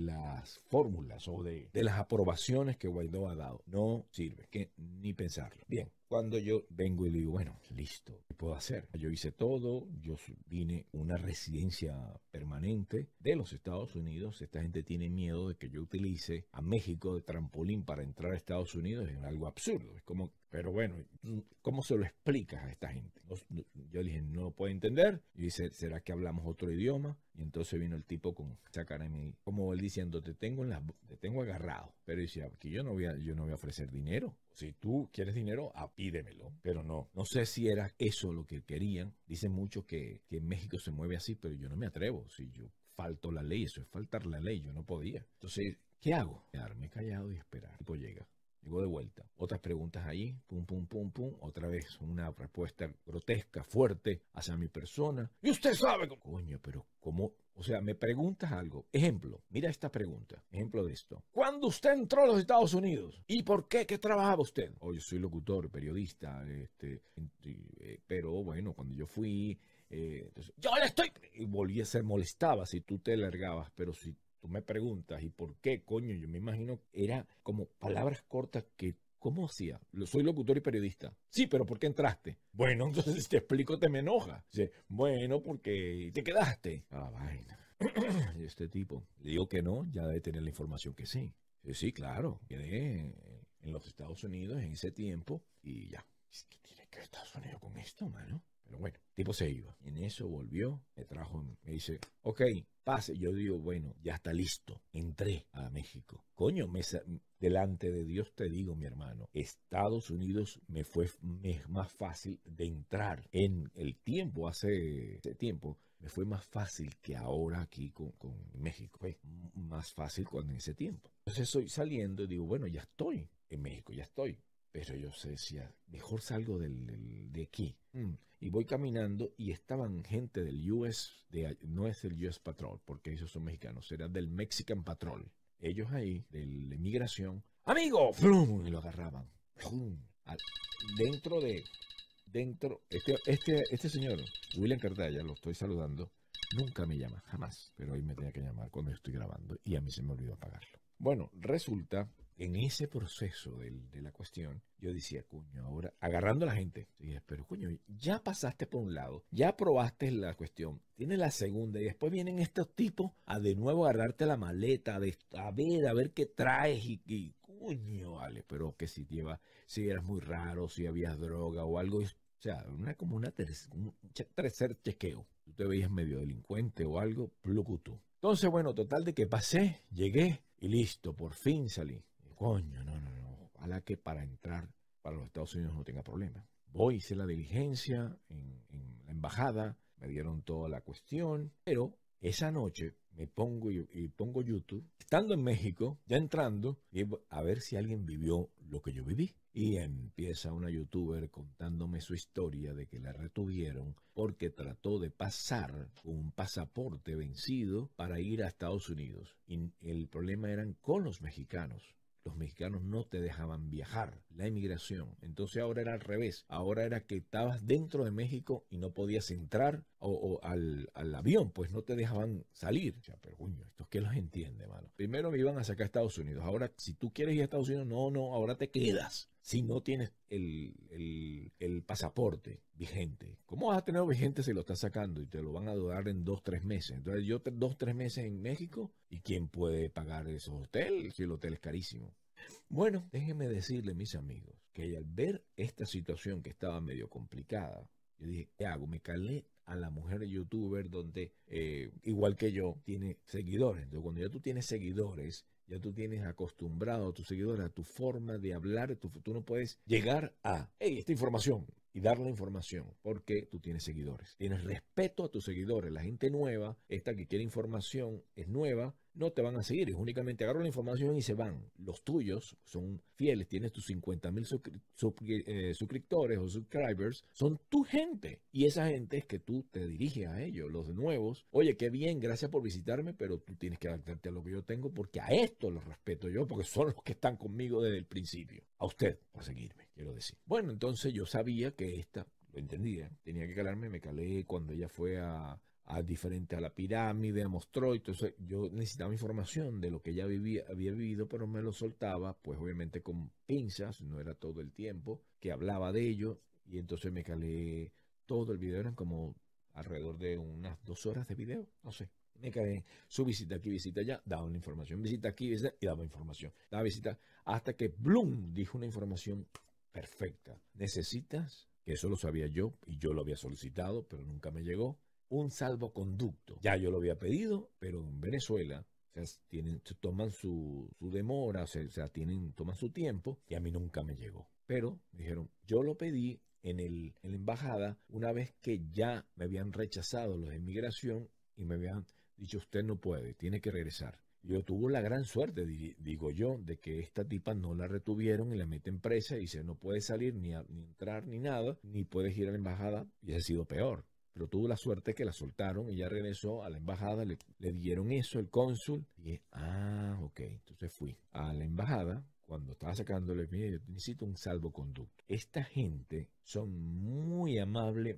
las fórmulas o de, de las aprobaciones que Guaidó ha dado. No sirve, que ni pensarlo. Bien, cuando yo vengo y digo, bueno, listo, ¿qué puedo hacer? Yo hice todo, yo vine una residencia permanente de los Estados Unidos. Esta gente tiene miedo de que yo utilice a México de trampolín para entrar a Estados Unidos. Es algo absurdo. Es como pero bueno, ¿cómo se lo explicas a esta gente? Yo dije, no lo puedo entender. Y dice, ¿será que hablamos otro idioma? Y entonces vino el tipo con esa cara en mí, como él diciendo, te tengo, en la, te tengo agarrado. Pero dice, ah, que yo no voy a, yo no voy a ofrecer dinero. Si tú quieres dinero, apídemelo. Ah, pero no, no sé si era eso lo que querían. Dicen mucho que, que México se mueve así, pero yo no me atrevo. Si yo falto la ley, eso es faltar la ley, yo no podía. Entonces, ¿qué hago? Quedarme callado y esperar. El tipo llega de vuelta. Otras preguntas ahí, pum, pum, pum, pum. Otra vez una respuesta grotesca, fuerte, hacia mi persona. Y usted sabe, cómo? coño, pero ¿cómo? O sea, me preguntas algo. Ejemplo, mira esta pregunta. Ejemplo de esto. ¿Cuándo usted entró a los Estados Unidos? ¿Y por qué? ¿Qué trabajaba usted? hoy oh, soy locutor, periodista, este, eh, pero bueno, cuando yo fui, eh, yo le estoy... Y volví a ser molestaba si tú te largabas, pero si tú me preguntas, ¿y por qué, coño? Yo me imagino, que era como palabras cortas que ¿Cómo hacía? Soy locutor y periodista. Sí, pero ¿por qué entraste? Bueno, entonces te explico, te me enoja. bueno, porque te quedaste. Ah, la vaina. y este tipo, digo que no, ya debe tener la información que sí. Sí, claro. Quedé en los Estados Unidos en ese tiempo y ya. ¿Qué tiene que ver Estados Unidos con esto, mano? Pero bueno, el tipo se iba. En eso volvió, me trajo, me dice, ok, pase. Yo digo, bueno, ya está listo. Entré a México. Coño, me, delante de Dios te digo, mi hermano, Estados Unidos me fue más fácil de entrar en el tiempo, hace, ese tiempo, me fue más fácil que ahora aquí con, con México. Fue más fácil cuando en ese tiempo. Entonces estoy saliendo y digo, bueno, ya estoy en México, ya estoy. Pero yo sé si mejor salgo de aquí. Mm y voy caminando y estaban gente del US, de, no es el US Patrol, porque ellos son mexicanos, era del Mexican Patrol. Ellos ahí, de la inmigración, amigo, ¡Frum! y lo agarraban. dentro de, dentro, este, este, este, señor, William Cartaya, lo estoy saludando, nunca me llama, jamás, pero hoy me tenía que llamar cuando estoy grabando y a mí se me olvidó apagarlo. Bueno, resulta en ese proceso de la cuestión, yo decía, coño, ahora agarrando a la gente, dije, pero coño, ya pasaste por un lado, ya probaste la cuestión, tienes la segunda y después vienen estos tipos a de nuevo agarrarte la maleta, a, de, ver, a ver qué traes y, coño, vale, pero que si lleva, si eras muy raro, si habías droga o algo, o sea, una como una un tercer chequeo. Tú te veías medio delincuente o algo, plucutú. Entonces, bueno, total de que pasé, llegué y listo, por fin salí coño, no, no, no, ojalá que para entrar para los Estados Unidos no tenga problema. Voy, hice la diligencia en, la embajada, me dieron toda la cuestión, pero esa noche me pongo y, pongo YouTube, estando en México, ya entrando, y a ver si alguien vivió lo que yo viví. Y empieza una youtuber contándome su historia de que la retuvieron porque trató de pasar un pasaporte vencido para ir a Estados Unidos. Y el problema eran con los mexicanos los mexicanos no te dejaban viajar, la emigración. Entonces ahora era al revés, ahora era que estabas dentro de México y no podías entrar o, al, al, avión, pues no te dejaban salir. O pero esto que los entiende, mano. Primero me iban a sacar a Estados Unidos, ahora si tú quieres ir a Estados Unidos, no, no, ahora te quedas si no tienes el, pasaporte vigente. ¿Cómo vas a tenerlo vigente si lo estás sacando y te lo van a durar en dos, tres meses? Entonces yo dos, tres meses en México y ¿quién puede pagar esos hoteles? Si el hotel es carísimo. Bueno, déjenme decirle, mis amigos, que al ver esta situación que estaba medio complicada, yo dije, ¿qué hago? Me calé a la mujer youtuber donde, eh, igual que yo, tiene seguidores. Entonces, cuando ya tú tienes seguidores, ya tú tienes acostumbrado a tus seguidores a tu forma de hablar, tu, tú no puedes llegar a, esta información y dar la información porque tú tienes seguidores. Tienes respeto a tus seguidores. La gente nueva, esta que quiere información, es nueva no te van a seguir. únicamente agarro la información y se van. Los tuyos son fieles, tienes tus 50 mil eh, suscriptores o subscribers, son tu gente. Y esa gente es que tú te diriges a ellos, los nuevos. Oye, qué bien, gracias por visitarme, pero tú tienes que adaptarte a lo que yo tengo porque a esto los respeto yo, porque son los que están conmigo desde el principio. A usted, a seguirme, quiero decir. Bueno, entonces yo sabía que esta lo entendía. Tenía que calarme, me calé cuando ella fue a, a diferente a la pirámide, a Mostró. Entonces yo necesitaba información de lo que ella vivía, había vivido, pero me lo soltaba, pues obviamente con pinzas, no era todo el tiempo, que hablaba de ello. Y entonces me calé todo el video, eran como alrededor de unas dos horas de video, no sé. Me calé su visita aquí, visita allá, daba la información, visita aquí, visita, y daba información, daba visita, hasta que Bloom dijo una información perfecta. Necesitas, que eso lo sabía yo y yo lo había solicitado, pero nunca me llegó un salvoconducto. Ya yo lo había pedido, pero en Venezuela tienen, toman su, demora, o sea, tienen, toman su tiempo y a mí nunca me llegó. Pero dijeron, yo lo pedí en, la embajada una vez que ya me habían rechazado los de inmigración y me habían dicho, usted no puede, tiene que regresar. Yo tuve la gran suerte, digo yo, de que esta tipa no la retuvieron y la meten presa y dice, no puede salir ni, ni entrar ni nada, ni puedes ir a la embajada y ha sido peor pero tuvo la suerte que la soltaron y ya regresó a la embajada, le, dieron eso el cónsul y ah, ok, entonces fui a la embajada cuando estaba sacándole, mire, necesito un salvoconducto. Esta gente son muy amables,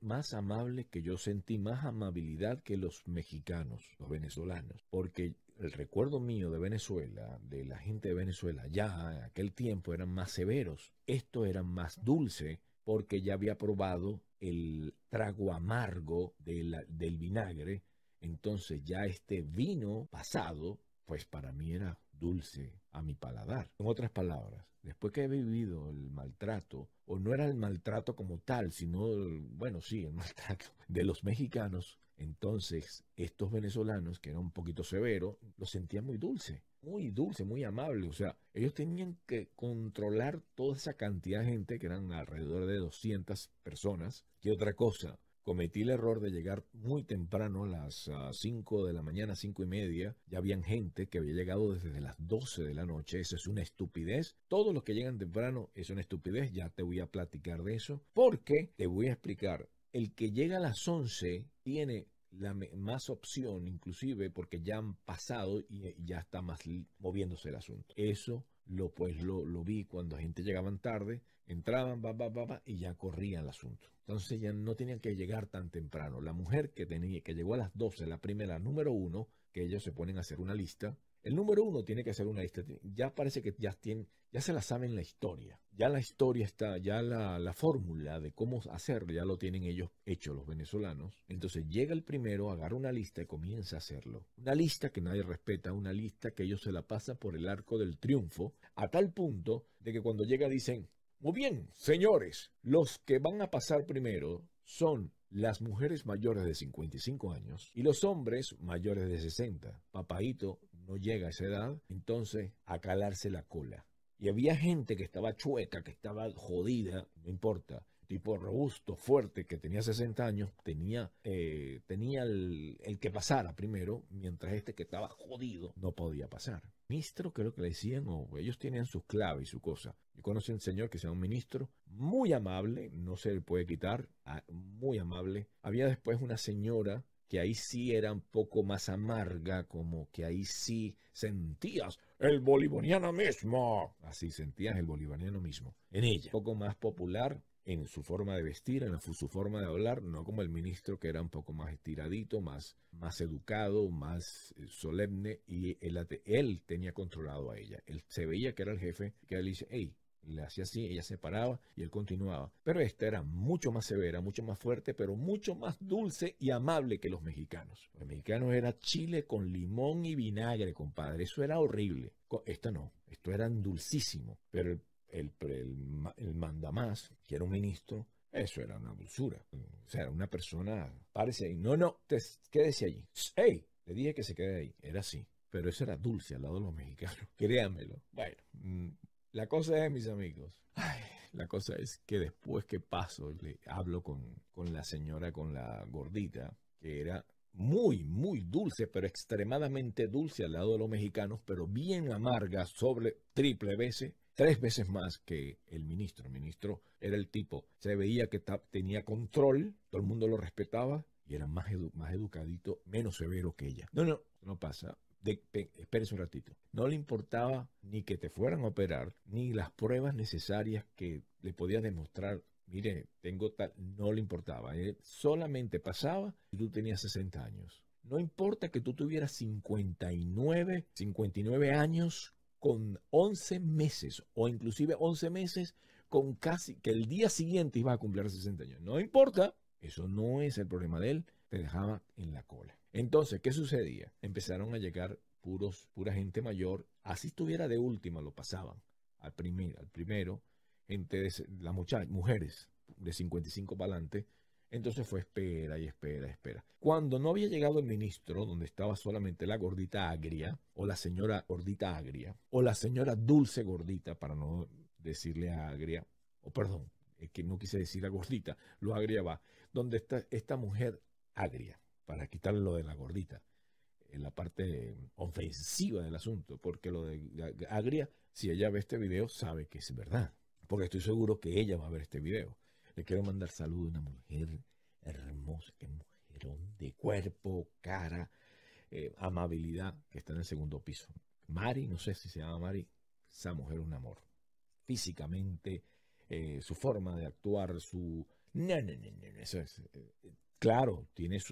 más amables que yo sentí, más amabilidad que los mexicanos, los venezolanos, porque el recuerdo mío de Venezuela, de la gente de Venezuela, ya en aquel tiempo eran más severos, esto era más dulce, porque ya había probado el trago amargo del vinagre, entonces ya este vino pasado, pues para mí era dulce a mi paladar. En otras palabras, después que he vivido el maltrato, o no era el maltrato como tal, sino, bueno, sí, el maltrato de los mexicanos, entonces estos venezolanos, que era un poquito severo, lo sentían muy dulce muy dulce, muy amable. O sea, ellos tenían que controlar toda esa cantidad de gente, que eran alrededor de 200 personas. Y otra cosa? Cometí el error de llegar muy temprano, a las 5 ah, de la mañana, 5 y media. Ya habían gente que había llegado desde las 12 de la noche. Eso es una estupidez. Todos los que llegan temprano es una estupidez. Ya te voy a platicar de eso. Porque te voy a explicar. El que llega a las 11 tiene la más opción, inclusive porque ya han pasado y ya está más moviéndose el asunto. Eso lo pues lo, lo vi cuando la gente llegaban tarde, entraban, va, va, va, y ya corría el asunto. Entonces ya no tenían que llegar tan temprano. La mujer que tenía, que llegó a las 12, la primera, número uno, que ellos se ponen a hacer una lista, el número uno tiene que hacer una lista. Ya parece que ya, tienen, ya se la saben la historia. Ya la historia está, ya la, fórmula de cómo hacerlo, ya lo tienen ellos hecho los venezolanos. Entonces llega el primero, agarra una lista y comienza a hacerlo. Una lista que nadie respeta, una lista que ellos se la pasan por el arco del triunfo, a tal punto de que cuando llega dicen, muy bien, señores, los que van a pasar primero son las mujeres mayores de 55 años y los hombres mayores de 60. Papaito no llega a esa edad, entonces a calarse la cola. Y había gente que estaba chueca, que estaba jodida, no importa, tipo robusto, fuerte, que tenía 60 años, tenía, eh, tenía el, que pasara primero, mientras este que estaba jodido no podía pasar. Ministro, creo que le decían, o ellos tenían sus claves y su cosa. Yo conocí un señor que se llama un ministro, muy amable, no se le puede quitar, ah, muy amable. Había después una señora ahí sí era un poco más amarga, como que ahí sí sentías el bolivariano mismo. Así sentías el bolivariano mismo. En ella. Un poco más popular en su forma de vestir, en su forma de hablar, no como el ministro que era un poco más estiradito, más, más educado, más eh, solemne, y él, él tenía controlado a ella. Él se veía que era el jefe, que él dice, hey, le hacía así, ella se paraba y él continuaba. Pero esta era mucho más severa, mucho más fuerte, pero mucho más dulce y amable que los mexicanos. Los mexicanos era chile con limón y vinagre, compadre. Eso era horrible. Esta no, esto era dulcísimo. Pero el, el, mandamás, que era un ministro, eso era una dulzura. O sea, una persona, parece ahí. No, no, te, quédese allí. ¡Ey! Le dije que se quede ahí. Era así. Pero eso era dulce al lado de los mexicanos. créamelo Bueno, mm, la cosa es, mis amigos, la cosa es que después que paso, le hablo con, la señora, con la gordita, que era muy, muy dulce, pero extremadamente dulce al lado de los mexicanos, pero bien amarga, sobre triple veces, tres veces más que el ministro. El ministro era el tipo, se veía que tenía control, todo el mundo lo respetaba y era más, más educadito, menos severo que ella. No, no, no pasa un ratito, no le importaba ni que te fueran a operar, ni las pruebas necesarias que le podías demostrar mire, tengo tal, no le importaba. Él ¿eh? solamente pasaba y tú tenías 60 años. No importa que tú tuvieras 59, 59 años con 11 meses o inclusive 11 meses con casi que el día siguiente iba a cumplir 60 años. No importa, eso no es el problema de él, te dejaba en la cola. Entonces, ¿qué sucedía? Empezaron a llegar puros, pura gente mayor, así estuviera de última, lo pasaban al, primer, al primero, gente de, las mujeres de 55 para adelante. Entonces fue espera y espera, espera. Cuando no había llegado el ministro, donde estaba solamente la gordita agria, o la señora gordita agria, o la señora dulce gordita, para no decirle a agria, o perdón, es que no quise decir la gordita, lo agria va, donde está esta mujer agria para quitarle lo de la gordita, en la parte ofensiva del asunto, porque lo de Agria, si ella ve este video, sabe que es verdad, porque estoy seguro que ella va a ver este video. Le quiero mandar saludo a una mujer hermosa, que mujerón de cuerpo, cara, eh, amabilidad, que está en el segundo piso. Mari, no sé si se llama Mari, esa mujer es un amor. Físicamente, eh, su forma de actuar, su... eso es eh, Claro,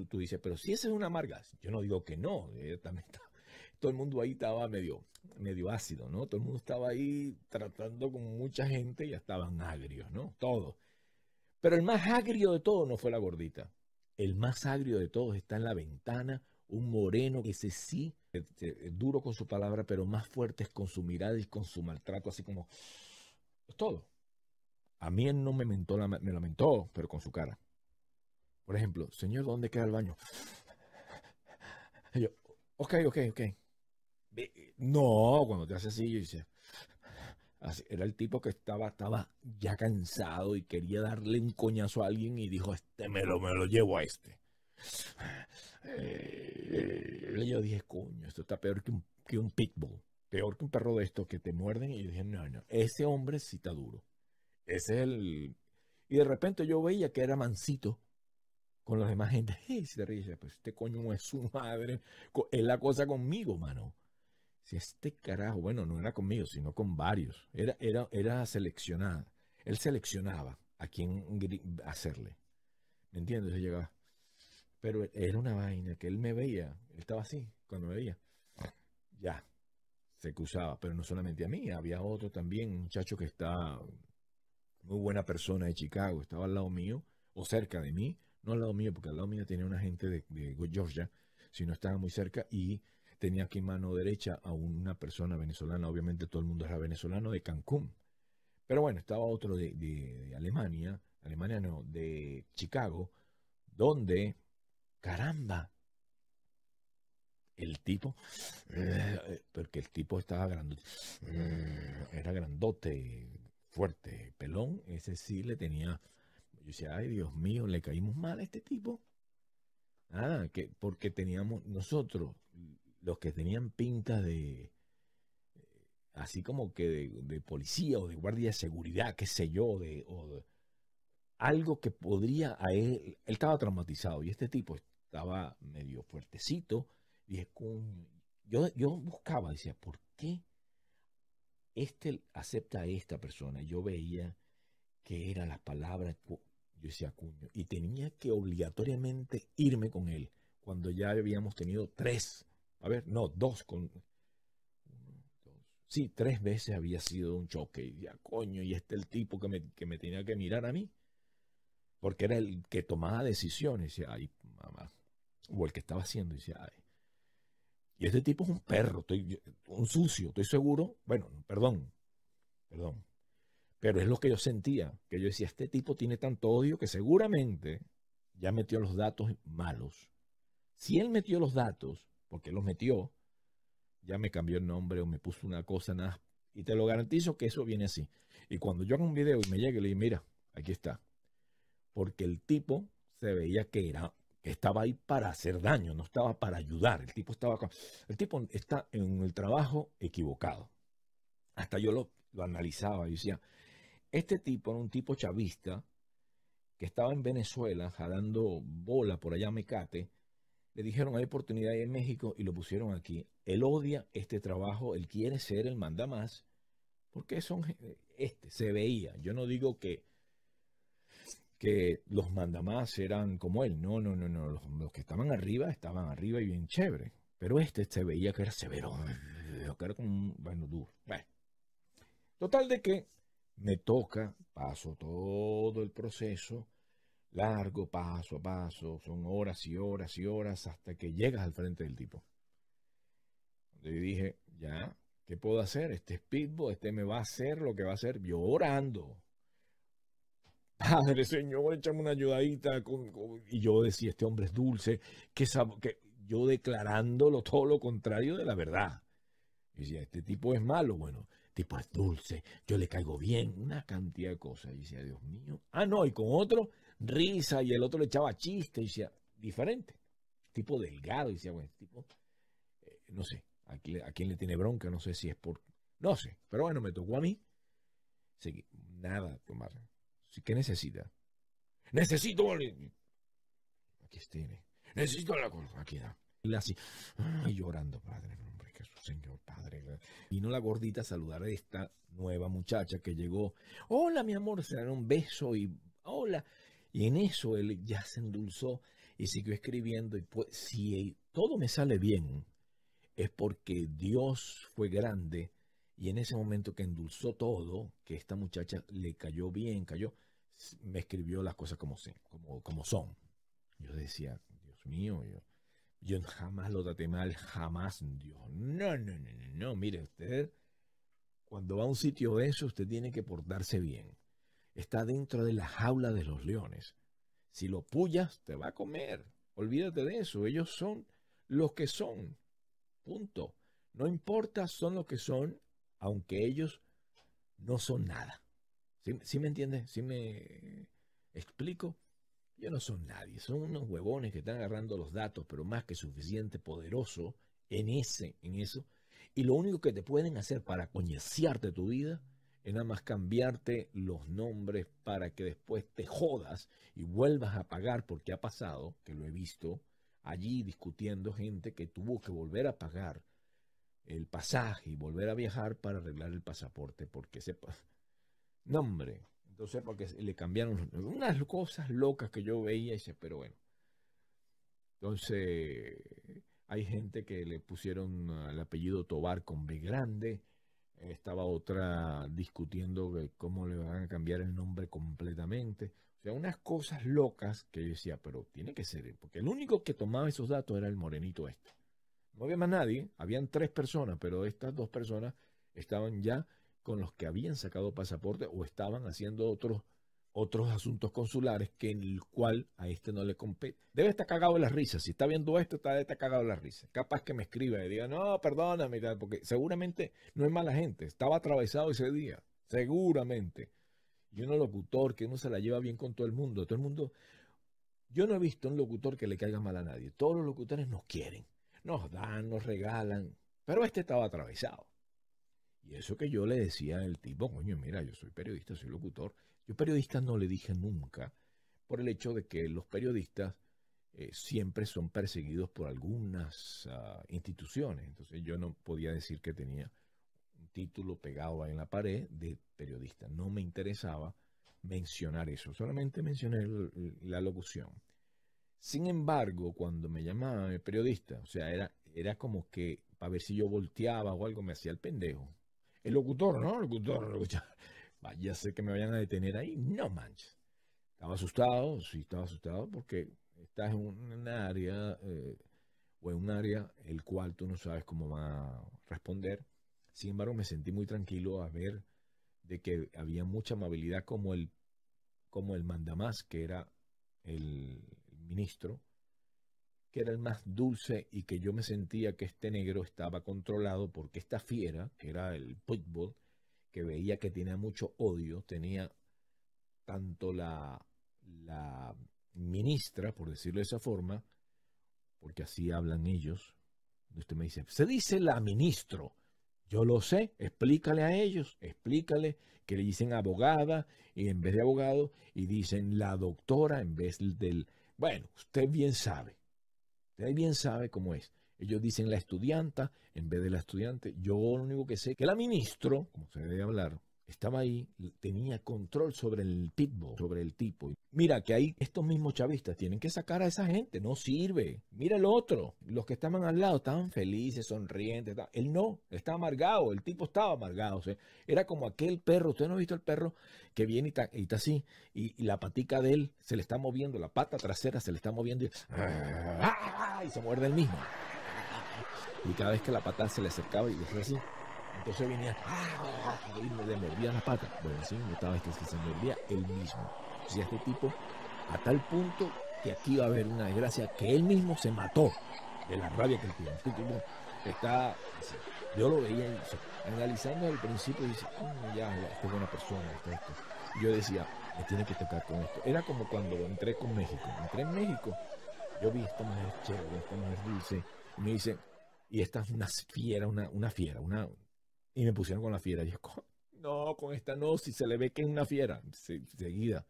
tú dices, pero si esa es una amarga, yo no digo que no, también todo el mundo ahí estaba medio, medio ácido, ¿no? Todo el mundo estaba ahí tratando con mucha gente y ya estaban agrios, ¿no? Todos. Pero el más agrio de todos no fue la gordita. El más agrio de todos está en la ventana, un moreno, que ese sí, eh, eh, duro con su palabra, pero más fuerte es con su mirada y con su maltrato, así como... Es todo. A mí él no me mentó, me lamentó, pero con su cara ejemplo, señor, ¿dónde queda el baño? yo, ok, ok, ok. No, cuando te hace así, yo hice. era el tipo que estaba, estaba ya cansado y quería darle un coñazo a alguien y dijo, este me lo, me lo llevo a este. y eh, yo dije, coño, esto está peor que un, que un pitbull, peor que un perro de estos que te muerden. Y yo dije, no, no, ese hombre sí está duro. Ese es el... Y de repente yo veía que era mansito con los demás gente. Y se ríe. pues este coño no es su madre. Es la cosa conmigo, mano. Si este carajo, bueno, no era conmigo, sino con varios. Era, era, era seleccionada. Él seleccionaba a quién hacerle. ¿Me entiendes? llegaba. Pero era una vaina que él me veía. Él estaba así cuando me veía. Ya. Se cruzaba. Pero no solamente a mí, había otro también, un muchacho que está muy buena persona de Chicago, estaba al lado mío o cerca de mí no al lado mío, porque al lado mío tenía una gente de, de Georgia, sino estaba muy cerca y tenía aquí mano derecha a una persona venezolana, obviamente todo el mundo era venezolano, de Cancún. Pero bueno, estaba otro de, de Alemania, Alemania no, de Chicago, donde, caramba, el tipo, eh, porque el tipo estaba grandote, eh, era grandote, fuerte, pelón, ese sí le tenía yo decía, ay Dios mío, le caímos mal a este tipo. Ah, que porque teníamos nosotros, los que tenían pinta de, eh, así como que de, policía o de guardia de seguridad, qué sé yo, de, o algo que podría a él, él estaba traumatizado y este tipo estaba medio fuertecito. Y yo, yo buscaba, decía, ¿por qué este acepta a esta persona? Yo veía que eran las palabras, yo decía, cuño, y tenía que obligatoriamente irme con él cuando ya habíamos tenido tres, a ver, no, dos con... sí, tres veces había sido un choque. Y ya, coño, y este el tipo que me, tenía que mirar a mí. Porque era el que tomaba decisiones. Y mamá. O el que estaba haciendo. Y decía, ay. Y este tipo es un perro, estoy, un sucio, estoy seguro. Bueno, perdón, perdón. Pero es lo que yo sentía, que yo decía, este tipo tiene tanto odio que seguramente ya metió los datos malos. Si él metió los datos, porque los metió, ya me cambió el nombre o me puso una cosa, nada. Y te lo garantizo que eso viene así. Y cuando yo hago un video y me llegue, le digo, mira, aquí está. Porque el tipo se veía que era que estaba ahí para hacer daño, no estaba para ayudar. El tipo estaba el tipo está en el trabajo equivocado. Hasta yo lo, lo analizaba y decía, este tipo era un tipo chavista que estaba en Venezuela jalando bola por allá a Mecate. Le dijeron hay oportunidad ahí en México y lo pusieron aquí. Él odia este trabajo, él quiere ser el mandamás, porque son este, se veía. Yo no digo que, que los mandamás eran como él. No, no, no, no. Los, que estaban arriba estaban arriba y bien chévere. Pero este se veía que era severo, que era como bueno duro. Bueno. Total de que me toca, paso todo el proceso, largo, paso a paso, son horas y horas y horas hasta que llegas al frente del tipo. Y dije, ya, ¿qué puedo hacer? Este spitbo este me va a hacer lo que va a hacer, yo orando. Padre Señor, échame una ayudadita. Y yo decía, este hombre es dulce, que, que yo declarándolo todo lo contrario de la verdad. Y decía, este tipo es malo. Bueno, tipo es dulce, yo le caigo bien, una cantidad de cosas. Y decía, Dios mío. Ah, no, y con otro, risa, y el otro le echaba chiste, y decía, diferente. Tipo delgado, y decía, bueno, este tipo, eh, no sé, a, quién le tiene bronca, no sé si es por, no sé, pero bueno, me tocó a mí. nada, tomar. ¿Qué necesita? Necesito, aquí tiene. Necesito la cosa, aquí da así, llorando, Padre, nombre su Señor, Padre. Vino la gordita a saludar a esta nueva muchacha que llegó. Hola, mi amor, se dan un beso y hola. Y en eso él ya se endulzó y siguió escribiendo. Y pues, si todo me sale bien, es porque Dios fue grande y en ese momento que endulzó todo, que esta muchacha le cayó bien, cayó, me escribió las cosas como, como, como son. Yo decía, Dios mío, yo, yo jamás lo traté mal, jamás. Dios, no, no, no, no, no. Mire, usted, cuando va a un sitio de eso, usted tiene que portarse bien. Está dentro de la jaula de los leones. Si lo pullas, te va a comer. Olvídate de eso. Ellos son los que son. Punto. No importa, son los que son, aunque ellos no son nada. ¿Sí, ¿sí me entiendes? ¿Sí me explico? Ellos no son nadie, son unos huevones que están agarrando los datos, pero más que suficiente, poderoso en ese, en eso. Y lo único que te pueden hacer para coñeciarte tu vida es nada más cambiarte los nombres para que después te jodas y vuelvas a pagar porque ha pasado, que lo he visto, allí discutiendo gente que tuvo que volver a pagar el pasaje y volver a viajar para arreglar el pasaporte porque sepa. nombre... Entonces, porque le cambiaron unas cosas locas que yo veía y decía, pero bueno. Entonces, hay gente que le pusieron el apellido Tobar con B grande. Estaba otra discutiendo cómo le van a cambiar el nombre completamente. O sea, unas cosas locas que yo decía, pero tiene que ser, porque el único que tomaba esos datos era el morenito este. No había más nadie, habían tres personas, pero estas dos personas estaban ya con los que habían sacado pasaporte o estaban haciendo otros otros asuntos consulares que en el cual a este no le compete. Debe estar cagado de las risas. Si está viendo esto, está, estar cagado de las risas. Capaz que me escriba y diga, no, perdóname, porque seguramente no es mala gente. Estaba atravesado ese día. Seguramente. Y un locutor que no se la lleva bien con todo el mundo. Todo el mundo. Yo no he visto un locutor que le caiga mal a nadie. Todos los locutores nos quieren. Nos dan, nos regalan. Pero este estaba atravesado. Y eso que yo le decía al tipo, coño, mira, yo soy periodista, soy locutor. Yo periodista no le dije nunca, por el hecho de que los periodistas eh, siempre son perseguidos por algunas ah, instituciones. Entonces yo no podía decir que tenía un título pegado ahí en la pared de periodista. No me interesaba mencionar eso, solamente mencioné la locución. Sin embargo, cuando me llamaba periodista, o sea, era, era como que para ver si yo volteaba o algo, me hacía el pendejo. El locutor, ¿no? El locutor, Vaya, sé que me vayan a detener ahí. No manches. Estaba asustado, sí, estaba asustado porque estás en un área eh, o en un área el cual tú no sabes cómo va a responder. Sin embargo, me sentí muy tranquilo a ver de que había mucha amabilidad como el, como el mandamás, que era el ministro, que era el más dulce y que yo me sentía que este negro estaba controlado porque esta fiera, que era el pitbull, que veía que tenía mucho odio, tenía tanto la, la ministra, por decirlo de esa forma, porque así hablan ellos. Usted me dice, se dice la ministro. Yo lo sé, explícale a ellos, explícale que le dicen abogada y en vez de abogado y dicen la doctora en vez del... Bueno, usted bien sabe ahí bien sabe cómo es. Ellos dicen la estudianta en vez de la estudiante. Yo lo único que sé que la ministro, como se debe hablar, estaba ahí, tenía control sobre el pitbull, sobre el tipo. Mira que ahí estos mismos chavistas tienen que sacar a esa gente, no sirve. Mira el otro, los que estaban al lado estaban felices, sonrientes. Él no, estaba amargado, el tipo estaba amargado. era como aquel perro, usted no ha visto el perro que viene y está, así, y, la patica de él se le está moviendo, la pata trasera se le está moviendo. Y y se muerde el mismo. Y cada vez que la pata se le acercaba y decía así, entonces venía y le mordía la pata. Bueno, sí, notaba que se mordía el mismo. O este tipo, a tal punto que aquí va a haber una desgracia, que él mismo se mató de la rabia que tenía Este está, yo lo veía analizando al principio, y dice, mm, ya, esta buena persona, Yo decía, me tiene que tocar con esto. Era como cuando entré con México. Entré en México yo vi esta mujer chévere, esta mujer dulce. me dice, y esta es una fiera, una, fiera, una... Y me pusieron con la fiera. Y yo, no, con esta no, si se le ve que es una fiera. seguida.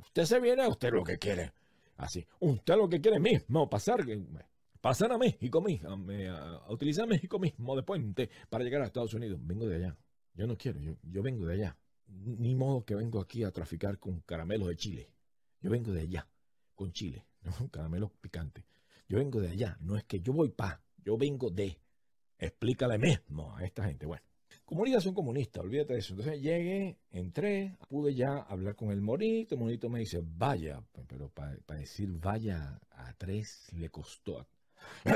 usted se viene, usted lo que quiere. Así, usted lo que quiere mismo, pasar. Eh, pasar a México mismo, a, a utilizar México mismo de puente para llegar a Estados Unidos. Vengo de allá. Yo no quiero, yo vengo de allá. Ni modo que vengo aquí a traficar con caramelos de Chile. Yo vengo de allá, con Chile. Caramelo picante. Yo vengo de allá, no es que yo voy pa, yo vengo de. Explícale mismo a esta gente. Bueno, como son comunistas olvídate de eso. Entonces llegué, entré, pude ya hablar con el monito. El monito me dice, vaya, pero para decir vaya a tres le costó.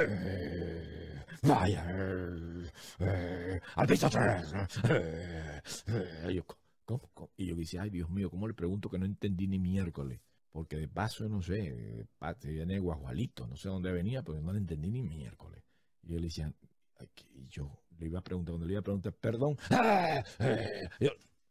vaya, eh, eh, al piso tres. Eh, y yo, dice ay Dios mío, ¿cómo le pregunto que no entendí ni miércoles? porque de paso, no sé, viene Guajualito, no sé dónde venía, porque no le entendí ni miércoles. Y yo le decía, yo le iba a preguntar, cuando le iba a preguntar, perdón, ¡Ah!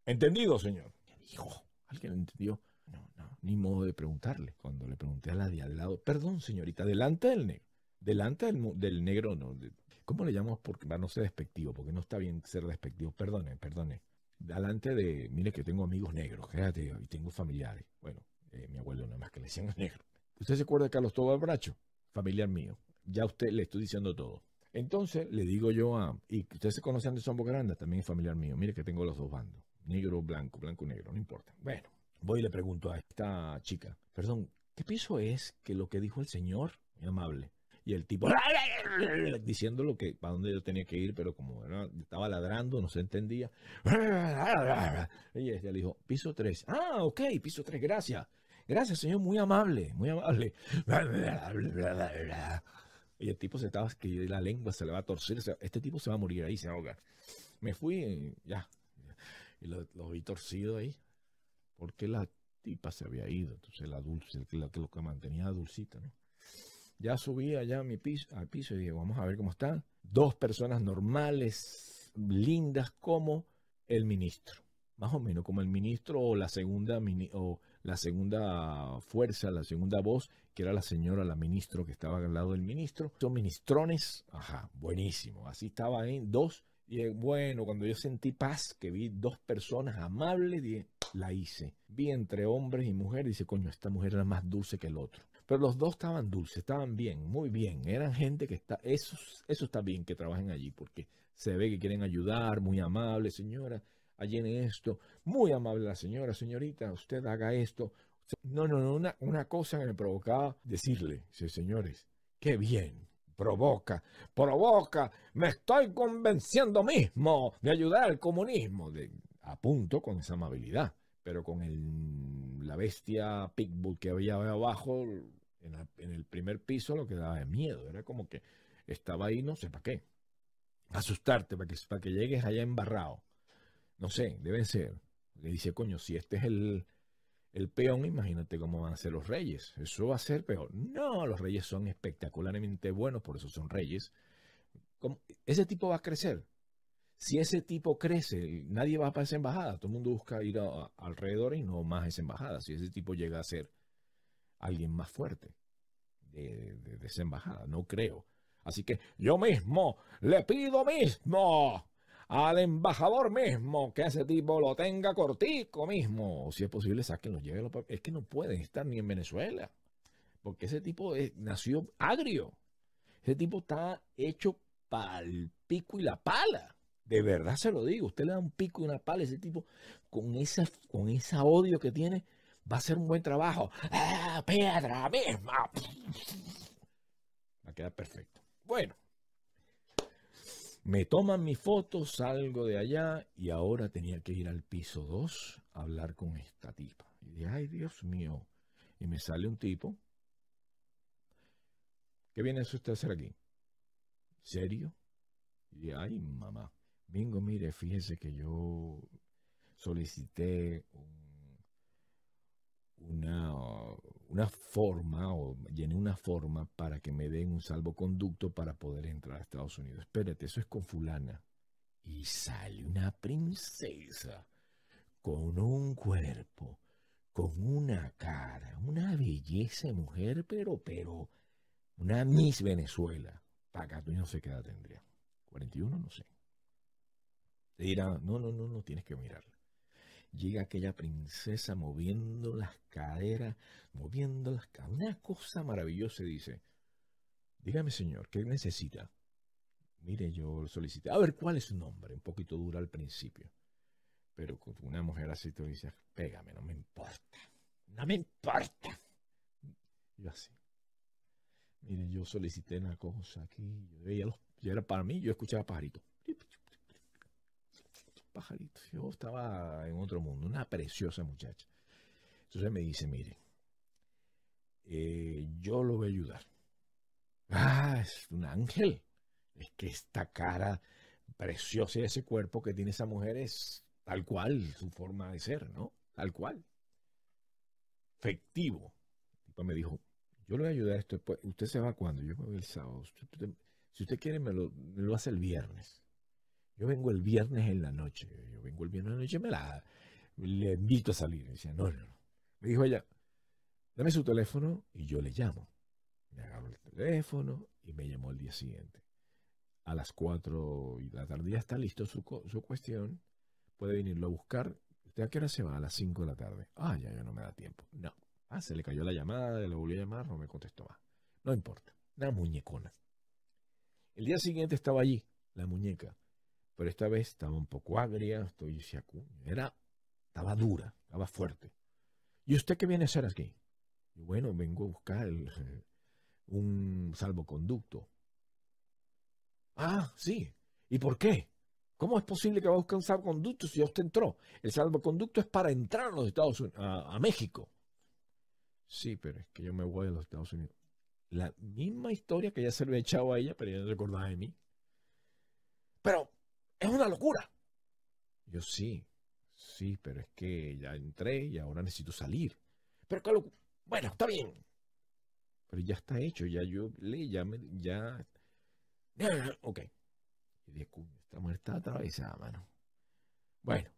entendido, señor. Hijo, alguien entendió. No, no, ni modo de preguntarle. Cuando le pregunté a la de al lado, perdón, señorita, delante del negro, delante del, negro, no, ¿cómo le llamamos? Porque, para no ser despectivo, porque no está bien ser despectivo, perdone, perdone. Delante de, mire que tengo amigos negros, fíjate, y tengo familiares. Bueno, eh, mi abuelo nada más que le decían negro. ¿Usted se acuerda de Carlos Tobo Bracho? Familiar mío. Ya usted le estoy diciendo todo. Entonces le digo yo a, y ustedes se conocen de Son Granda, también es familiar mío. Mire que tengo los dos bandos, negro, blanco, blanco, negro, no importa. Bueno, voy y le pregunto a esta chica, perdón, ¿qué piso es que lo que dijo el señor, amable? Y el tipo diciendo que, para dónde yo tenía que ir, pero como estaba ladrando, no se entendía. Y ella le dijo, piso 3. Ah, ok, piso 3, gracias. Gracias, señor, muy amable, muy amable. Y el tipo se estaba, que la lengua se le va a torcer. este tipo se va a morir ahí, se ahoga. Me fui, ya. Y lo, vi torcido ahí. Porque la tipa se había ido. Entonces la dulce, la, lo que mantenía dulcita, ¿no? Ya subí allá a mi piso, al piso y dije, vamos a ver cómo están. Dos personas normales, lindas, como el ministro. Más o menos como el ministro o la segunda o la segunda fuerza, la segunda voz, que era la señora, la ministro que estaba al lado del ministro. Son ministrones, ajá, buenísimo. Así estaba en dos. Y eh, bueno, cuando yo sentí paz, que vi dos personas amables, la hice. Vi entre hombres y mujeres, dice, coño, esta mujer era más dulce que el otro. Pero los dos estaban dulces, estaban bien, muy bien. Eran gente que está, eso, eso está bien que trabajen allí, porque se ve que quieren ayudar, muy amables, señora en esto. Muy amable la señora, señorita, usted haga esto. No, no, no, una, cosa que me provocaba decirle, señores, qué bien, provoca, provoca, me estoy convenciendo mismo de ayudar al comunismo. De, a punto con esa amabilidad, pero con el, la bestia Pitbull que había abajo, en, el primer piso, lo que daba miedo, era como que estaba ahí no sé para qué. Asustarte, para que, para que llegues allá embarrado. No sé, deben ser. Le dice, coño, si este es el, peón, imagínate cómo van a ser los reyes. Eso va a ser peor. No, los reyes son espectacularmente buenos, por eso son reyes. Ese tipo va a crecer. Si ese tipo crece, nadie va para esa embajada. Todo el mundo busca ir alrededor y no más esa embajada. Si ese tipo llega a ser alguien más fuerte de, de esa embajada, no creo. Así que yo mismo le pido mismo al embajador mismo, que ese tipo lo tenga cortico mismo. O si es posible, los llévenlo. Es que no pueden estar ni en Venezuela, porque ese tipo nació agrio. Ese tipo está hecho para el pico y la pala. De verdad se lo digo. Usted le da un pico y una pala ese tipo, con ese con esa odio que tiene, va a hacer un buen trabajo. ¡Ah, piedra misma! Va a quedar perfecto. Bueno, me toman mi fotos, salgo de allá y ahora tenía que ir al piso 2 a hablar con esta tipa. Y dije, ay Dios mío. Y me sale un tipo. ¿Qué viene usted a hacer aquí? ¿Serio? Y dije, ay mamá. Bingo, mire, fíjese que yo solicité un una, una forma o llené una forma para que me den un salvoconducto para poder entrar a Estados Unidos. Espérate, eso es con fulana. Y sale una princesa con un cuerpo, con una cara, una belleza mujer, pero, pero, una Miss Venezuela. Para tú no sé qué edad tendría. 41, no sé. Te dirá, no, no, no, no tienes que mirarla llega aquella princesa moviendo las caderas, moviendo las caderas. Una cosa maravillosa dice, dígame señor, ¿qué necesita? Mire, yo lo solicité. A ver, ¿cuál es su nombre? Un poquito dura al principio. Pero con una mujer así te dice, pégame, no me importa. No me importa. Yo así. Mire, yo solicité una cosa aquí. Yo era para mí, yo escuchaba pajaritos pajaritos. Yo estaba en otro mundo, una preciosa muchacha. Entonces me dice, mire, eh, yo lo voy a ayudar. Ah, es un ángel. Es que esta cara preciosa y ese cuerpo que tiene esa mujer es tal cual su forma de ser, ¿no? Tal cual. Efectivo. me dijo, yo le voy a ayudar a esto después. ¿Usted se va cuando? Yo me voy el sábado. Si usted quiere, me lo hace el viernes. Yo vengo el viernes en la noche. Yo vengo el viernes en la noche me la le invito a salir. decía, no, no, no. Me dijo ella, dame su teléfono y yo le llamo. Me agarró el teléfono y me llamó el día siguiente. A las 4 y la tarde ya está listo su, cuestión. Puede venirlo a buscar. ¿Usted a qué hora se va? A las 5 de la tarde. Ah, ya, ya no me da tiempo. No. Ah, se le cayó la llamada, le volvió a llamar, no me contestó más. No importa. Una muñecona. El día siguiente estaba allí, la muñeca pero esta vez estaba un poco agria, estoy era, estaba dura, estaba fuerte. ¿Y usted qué viene a hacer aquí? bueno, vengo a buscar eh, un salvoconducto. Ah, sí. ¿Y por qué? ¿Cómo es posible que va a buscar un salvoconducto si ya usted entró? El salvoconducto es para entrar a los Estados Unidos, a, México. Sí, pero es que yo me voy a los Estados Unidos. La misma historia que ya se le había echado a ella, pero ella no recordaba de mí. Pero, es una locura. Yo sí, sí, pero es que ya entré y ahora necesito salir. Pero Bueno, está bien. Pero ya está hecho, ya yo le ya me, ya. Ok. Y esta mujer está atravesada, mano. Bueno,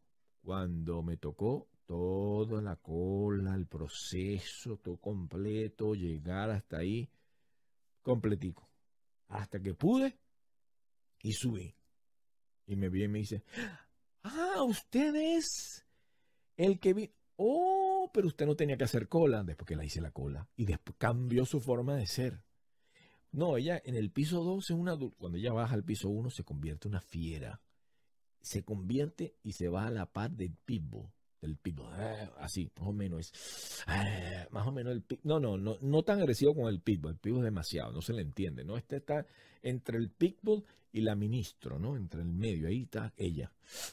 cuando me tocó toda la cola, el proceso, todo completo, llegar hasta ahí, completico. Hasta que pude y subí. Y me vi y me dice, ah, usted es el que vi. Oh, pero usted no tenía que hacer cola. Después que la hice la cola. Y después cambió su forma de ser. No, ella en el piso 2 es una. Cuando ella baja al piso 1 se convierte en una fiera. Se convierte y se va a la par del pitbull el pitbull, ah, así, más o menos es, ah, más o menos el pitbull no, no, no, no tan agresivo con el pitbull, el pitbull es demasiado, no se le entiende, ¿no? Este está entre el pitbull y la ministro, ¿no? Entre el medio, ahí está ella,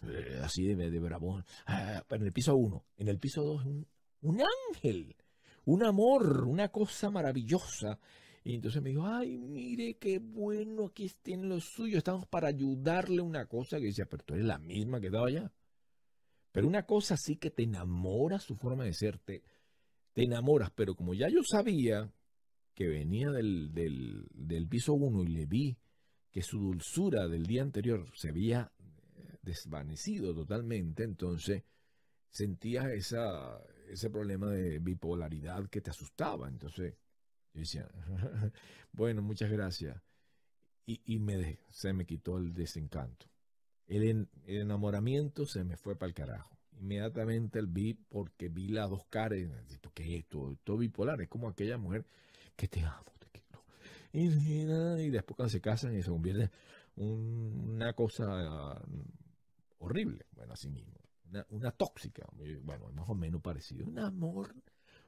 eh, así de, de bravón, ah, en el piso uno, en el piso dos un, ángel, un amor, una cosa maravillosa, y entonces me dijo, ay, mire qué bueno, aquí estén los suyos, estamos para ayudarle una cosa, que decía, pero tú eres la misma que estaba allá. Pero una cosa sí que te enamora su forma de ser, te, enamoras, pero como ya yo sabía que venía del, del, piso uno y le vi que su dulzura del día anterior se había eh, desvanecido totalmente, entonces sentías esa, ese problema de bipolaridad que te asustaba. Entonces yo decía, bueno, muchas gracias. Y, y me, se me quitó el desencanto. El, enamoramiento se me fue para el carajo. Inmediatamente el vi porque vi las dos caras. ¿Qué es esto? Todo bipolar. Es como aquella mujer que te amo, te quiero. Y, después cuando se casan y se convierte en una cosa mm, horrible. Bueno, así mismo. Una, tóxica, bueno, más o menos parecido. Un amor,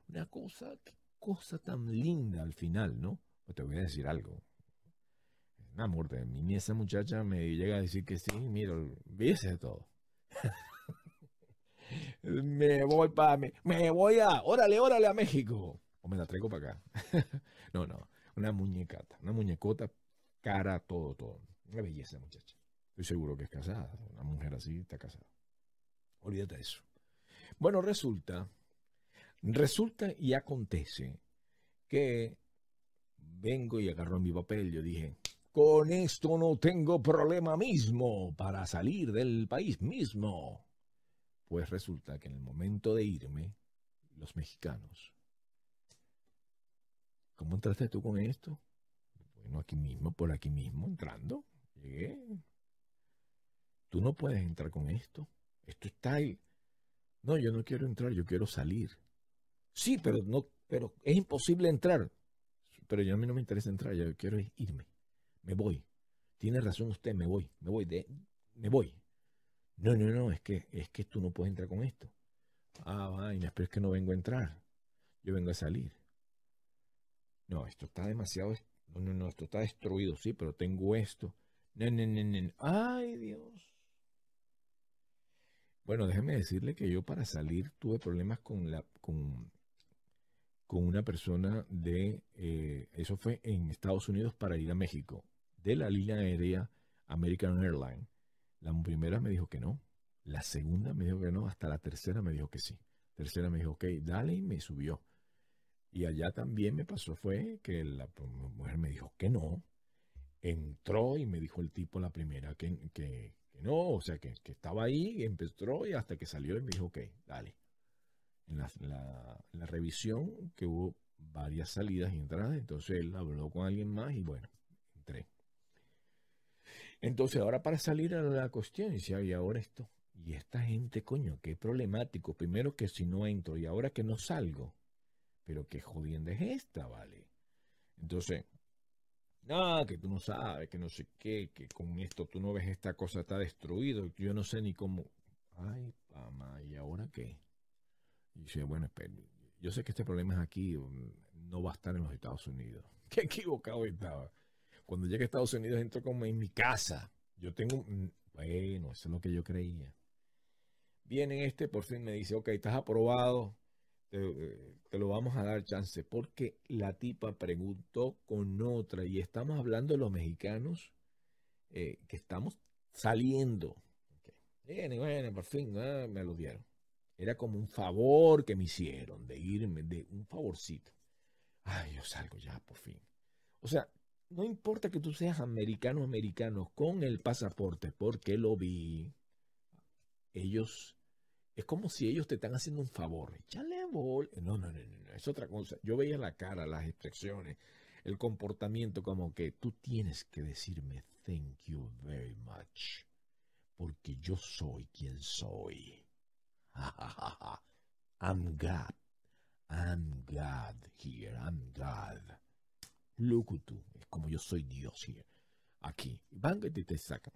una cosa, qué cosa tan linda al final, ¿no? Te voy a decir algo amor de mí. Ni esa muchacha me llega a decir que sí, mira, viese todo. me voy para, mí me voy a, órale, órale a México. O me la traigo para acá. no, no, una muñecata, una muñecota, cara, todo, todo. Una belleza, muchacha. Estoy seguro que es casada. Una mujer así está casada. Olvídate de eso. Bueno, resulta, resulta y acontece que vengo y agarro mi papel. Yo dije, con esto no tengo problema mismo para salir del país mismo. Pues resulta que en el momento de irme, los mexicanos. ¿Cómo entraste tú con esto? Bueno, aquí mismo, por aquí mismo, entrando. Llegué. Tú no puedes entrar con esto. Esto está ahí. No, yo no quiero entrar, yo quiero salir. Sí, pero no, pero es imposible entrar. Pero yo a mí no me interesa entrar, yo quiero irme me voy. Tiene razón usted, me voy, me voy, me voy. No, no, no, es que, es que tú no puedes entrar con esto. Ah, vaina, pero es que no vengo a entrar. Yo vengo a salir. No, esto está demasiado. No, no, no, esto está destruido, sí, pero tengo esto. No, no, no, no. Ay, Dios. Bueno, déjeme decirle que yo para salir tuve problemas con la con, con una persona de eh, eso fue en Estados Unidos para ir a México de la línea aérea American Airlines. La primera me dijo que no, la segunda me dijo que no, hasta la tercera me dijo que sí. tercera me dijo, ok, dale y me subió. Y allá también me pasó fue que la mujer me dijo que no, entró y me dijo el tipo la primera que, no, o sea, que, estaba ahí, empezó y hasta que salió y me dijo, ok, dale. En la revisión que hubo varias salidas y entradas, entonces él habló con alguien más y bueno, entonces, ahora para salir a la cuestión, y ahora esto, y esta gente, coño, qué problemático. Primero que si no entro y ahora que no salgo. Pero qué jodienda es esta, ¿vale? Entonces, nada, que tú no sabes, que no sé qué, que con esto tú no ves esta cosa está destruido, yo no sé ni cómo. Ay, mamá, ¿y ahora qué? Y dice, bueno, espera, yo sé que este problema es aquí, mm, no va a estar en los Estados Unidos. Qué equivocado estaba. Cuando llegué a Estados Unidos entro como en mi casa. Yo tengo, mm, bueno, eso es lo que yo creía. Viene este, por fin me dice, ok, estás aprobado, eh, te, lo vamos a dar chance, porque la tipa preguntó con otra y estamos hablando de los mexicanos eh, que estamos saliendo. Viene, bueno, por fin ah, me lo dieron. Era como un favor que me hicieron de irme, de un favorcito. Ay, yo salgo ya, por fin. O sea, no importa que tú seas americano americano con el pasaporte, porque lo vi, ellos, es como si ellos te están haciendo un favor. Échale bol. No, no, no, no, es otra cosa. Yo veía la cara, las expresiones, el comportamiento como que tú tienes que decirme thank you very much, porque yo soy quien soy. I'm God. I'm God here. I'm God. Lukutu, es como yo soy Dios aquí. Van y te, te sacan.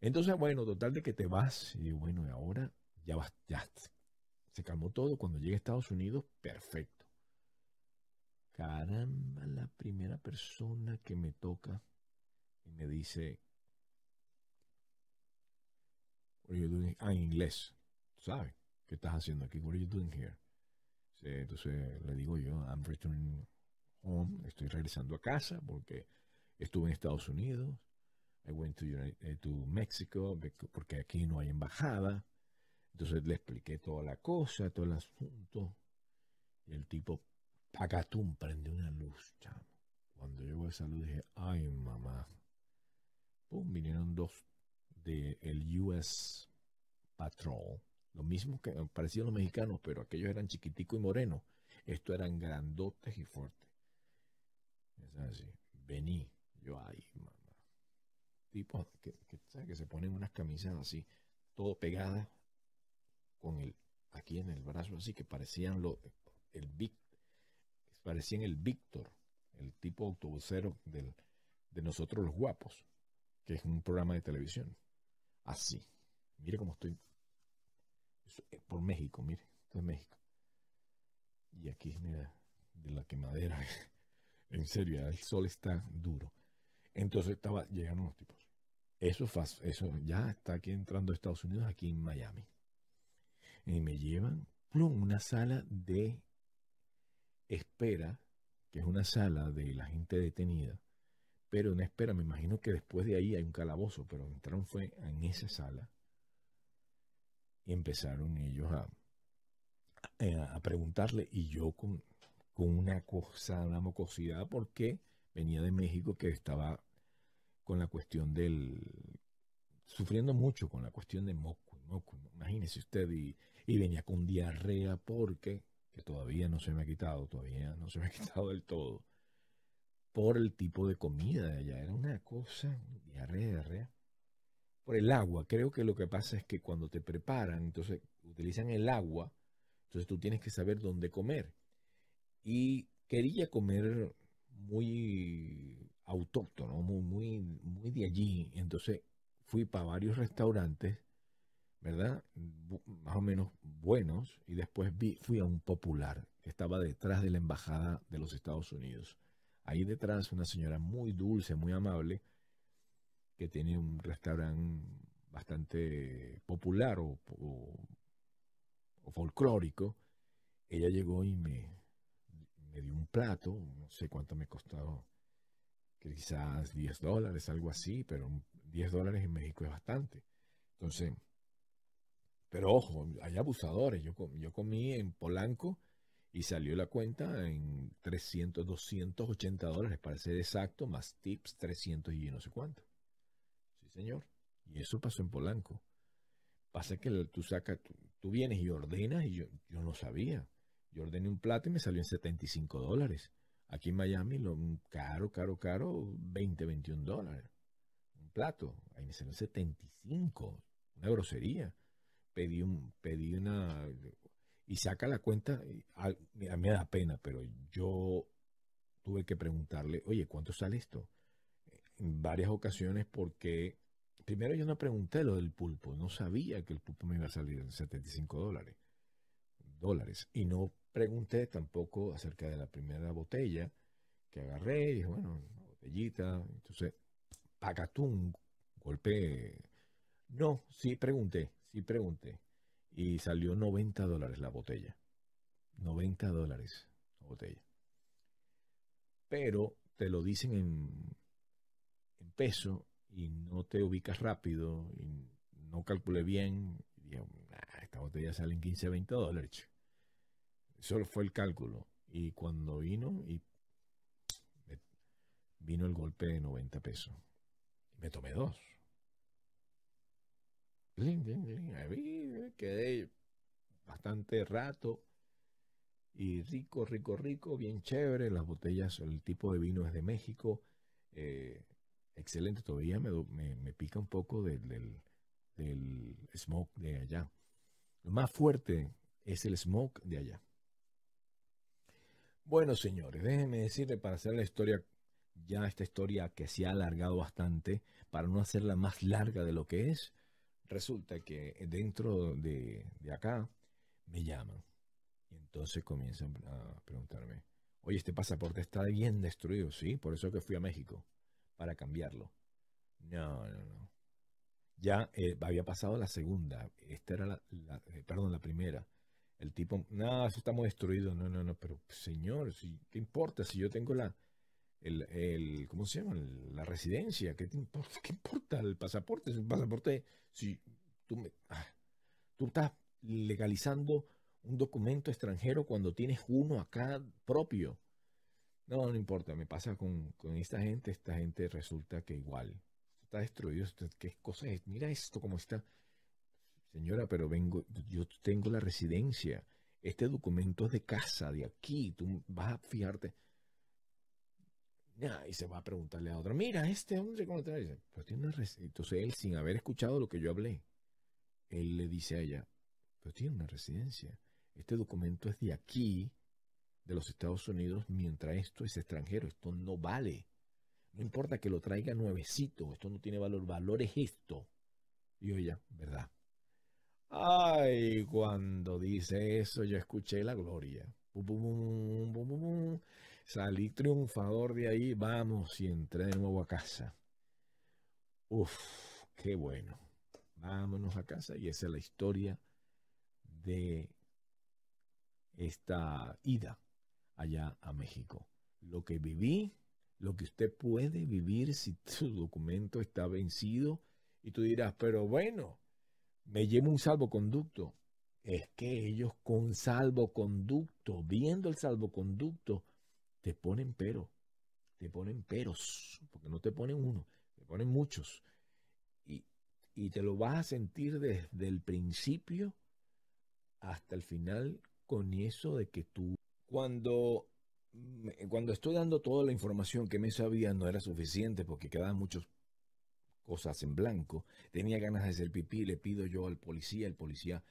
Entonces, bueno, total de que te vas, y bueno, ahora ya vas, ya se calmó todo. Cuando llegue a Estados Unidos, perfecto. Caramba, la primera persona que me toca y me dice, What are you doing? Ah, en inglés, ¿sabes? ¿Qué estás haciendo aquí? What are you doing here? Entonces le digo yo, I'm returning estoy regresando a casa porque estuve en Estados Unidos, I went to, eh, Mexico porque aquí no hay embajada. Entonces le expliqué toda la cosa, todo el asunto. Y el tipo, pagatum prende una luz, Cuando llegó esa luz dije, ay mamá. Pum, vinieron dos del US Patrol. Lo mismo que parecían los mexicanos, pero aquellos eran chiquiticos y morenos. Estos eran grandotes y fuertes así. Vení. Yo, ahí mamá. Tipo, que, se ponen unas camisas así, todo pegada con el, aquí en el brazo, así que parecían lo, el parecían el Víctor, el tipo autobusero del, de nosotros los guapos, que es un programa de televisión. Así. Mire cómo estoy. Eh, por México, mire. Esto es México. Y aquí, mira, de la quemadera. En serio, el sol está duro. Entonces estaba, llegaron los tipos. Eso, eso ya está aquí entrando a Estados Unidos, aquí en Miami. Y me llevan plum, una sala de espera, que es una sala de la gente detenida, pero una espera, me imagino que después de ahí hay un calabozo, pero entraron fue en esa sala y empezaron ellos a, eh, a preguntarle y yo con con una cosa, una mocosidad, porque venía de México que estaba con la cuestión del. sufriendo mucho con la cuestión de moco, moco imagínese usted, y, y venía con diarrea porque, que todavía no se me ha quitado, todavía no se me ha quitado del todo, por el tipo de comida de allá, era una cosa, diarrea, diarrea. Por el agua, creo que lo que pasa es que cuando te preparan, entonces utilizan el agua, entonces tú tienes que saber dónde comer y quería comer muy autóctono, muy, muy, muy de allí. Entonces fui para varios restaurantes, ¿verdad? más o menos buenos, y después vi, fui a un popular estaba detrás de la embajada de los Estados Unidos. Ahí detrás una señora muy dulce, muy amable, que tiene un restaurante bastante popular o folclórico. Ella llegó y me, me un plato, no sé cuánto me costó, quizás 10 dólares, algo así, pero 10 dólares en México es bastante. Entonces, pero ojo, hay abusadores. Yo, yo comí en Polanco y salió la cuenta en 300, 280 dólares, para ser exacto, más tips 300 y no sé cuánto. Sí, señor. Y eso pasó en Polanco. Pasa que tú sacas, tú, tú vienes y ordenas y yo, yo no sabía. Yo ordené un plato y me salió en 75 dólares. Aquí en Miami, lo caro, caro, caro, 20, 21 dólares. Un plato, ahí me salió en 75. Una grosería. Pedí, un, pedí una... Y saca la cuenta, mí me da pena, pero yo tuve que preguntarle, oye, ¿cuánto sale esto? En varias ocasiones porque primero yo no pregunté lo del pulpo, no sabía que el pulpo me iba a salir en 75 dólares, dólares y no pregunté tampoco acerca de la primera botella que agarré. Y dije, bueno, una botellita. Entonces, un golpe. No, sí pregunté, sí pregunté. Y salió 90 dólares la botella. 90 dólares la botella. Pero te lo dicen en, peso y no te ubicas rápido y no calculé bien. Y dije, esta botella sale en 15, 20 dólares. Eso fue el cálculo. Y cuando vino, y vino el golpe de 90 pesos. Me tomé dos. Ahí eh, quedé bastante rato y rico, rico, rico, bien chévere. Las botellas, el tipo de vino es de México. Eh, excelente, todavía me, me, pica un poco del smoke de allá. Lo más fuerte es el smoke de allá. Bueno, señores, déjenme decirle para hacer la historia, ya esta historia que se ha alargado bastante, para no hacerla más larga de lo que es, resulta que dentro de, acá me llaman. Y entonces comienzan a preguntarme, oye, este pasaporte está bien destruido, ¿sí? Por eso que fui a México, para cambiarlo. No, no, no. Ya eh, había pasado la segunda, esta era la, eh, perdón, la primera. El tipo, no, eso está muy destruido. No, no, no, pero pues, señor, ¿qué importa si yo tengo la, el, el, ¿cómo se llama? La residencia. ¿Qué te importa? ¿Qué importa el pasaporte? El pasaporte. Si tú me, ah, tú estás legalizando un documento extranjero cuando tienes uno acá propio. No, no importa. Me pasa con, con esta gente. Esta gente resulta que igual está destruido. ¿Qué cosas? Mira esto como está. Señora, pero vengo, yo tengo la residencia. Este documento es de casa, de aquí. Tú vas a fijarte. y se va a preguntarle a otra, mira, este hombre, ¿cómo te Dice, pero pues tiene una residencia. Entonces él, sin haber escuchado lo que yo hablé, él le dice a ella, pero pues tiene una residencia. Este documento es de aquí, de los Estados Unidos, mientras esto es extranjero. Esto no vale. No importa que lo traiga nuevecito, esto no tiene valor. Valor es esto. Y ella, ¿verdad? Ay, cuando dice eso, yo escuché la gloria. Salí triunfador de ahí, vamos y entré de nuevo a casa. Uf, qué bueno. Vámonos a casa y esa es la historia de esta ida allá a México. Lo que viví, lo que usted puede vivir si su documento está vencido y tú dirás, pero bueno, me llevo un salvoconducto. Es que ellos con salvoconducto, viendo el salvoconducto, te ponen pero, te ponen peros, porque no te ponen uno, te ponen muchos. Y, te lo vas a sentir desde el principio hasta el final con eso de que tú, cuando, cuando estoy dando toda la información que me sabía no era suficiente porque quedaban muchos cosas en blanco, tenía ganas de hacer pipí, le pido yo al policía, el policía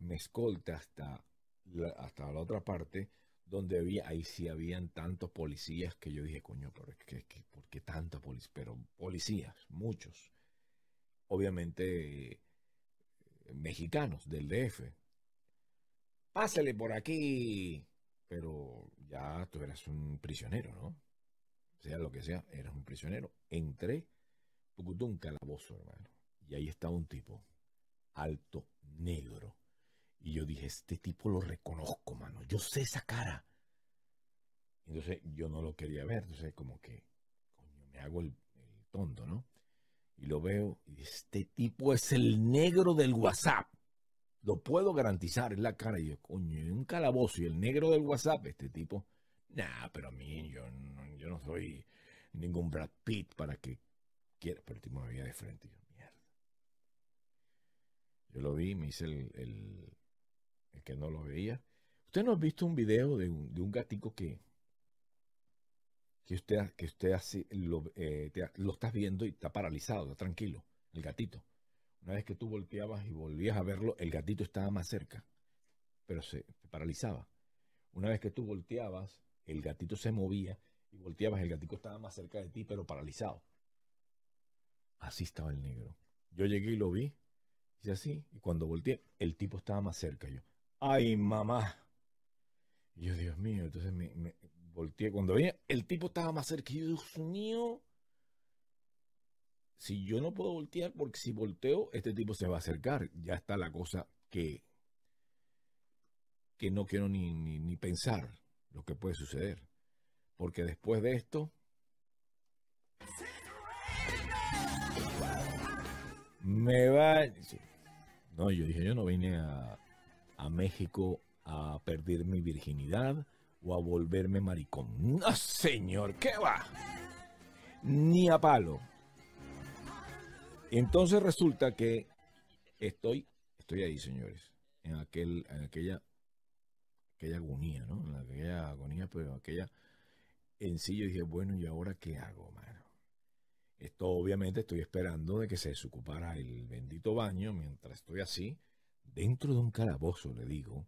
me escolta hasta la, hasta la otra parte, donde había, ahí sí habían tantos policías que yo dije, coño, pero es ¿por qué tanta policía? Pero policías, muchos. Obviamente eh, mexicanos del DF. Pásale por aquí. Pero ya tú eras un prisionero, ¿no? Sea lo que sea, eras un prisionero. Entré un calabozo, hermano. Y ahí está un tipo, alto, negro. Y yo dije, este tipo lo reconozco, mano. Yo sé esa cara. Entonces yo no lo quería ver. Entonces como que, me hago el, tonto, ¿no? Y lo veo. Y este tipo es el negro del WhatsApp. Lo puedo garantizar, es la cara. Y yo, coño, un calabozo y el negro del WhatsApp, este tipo. Nah, pero a mí yo, yo no soy ningún Brad Pitt para que quiero, pero el tipo me veía de frente. yo, mierda. Yo lo vi, me hice el, el, que no lo veía. Usted no ha visto un video de un, de un gatico que, que usted, que usted lo, eh, lo estás viendo y está paralizado, está tranquilo, el gatito. Una vez que tú volteabas y volvías a verlo, el gatito estaba más cerca, pero se paralizaba. Una vez que tú volteabas, el gatito se movía y volteabas, el gatito estaba más cerca de ti, pero paralizado. Así estaba el negro. Yo llegué y lo vi. y así. Y cuando volteé, el tipo estaba más cerca. Yo, ¡ay, mamá! yo, Dios mío. Entonces me, volteé. Cuando veía, el tipo estaba más cerca. Y yo, Dios mío. Si yo no puedo voltear, porque si volteo, este tipo se va a acercar. Ya está la cosa que, que no quiero ni pensar lo que puede suceder. Porque después de esto. Me va. No, yo dije, yo no vine a, México a perder mi virginidad o a volverme maricón. No, señor, ¿qué va? Ni a palo. Entonces resulta que estoy, estoy ahí, señores, en, aquel, en aquella, aquella agonía, ¿no? En aquella agonía, pero aquella... En sí yo dije, bueno, ¿y ahora qué hago, man? Esto obviamente estoy esperando de que se desocupara el bendito baño mientras estoy así, dentro de un calabozo, le digo,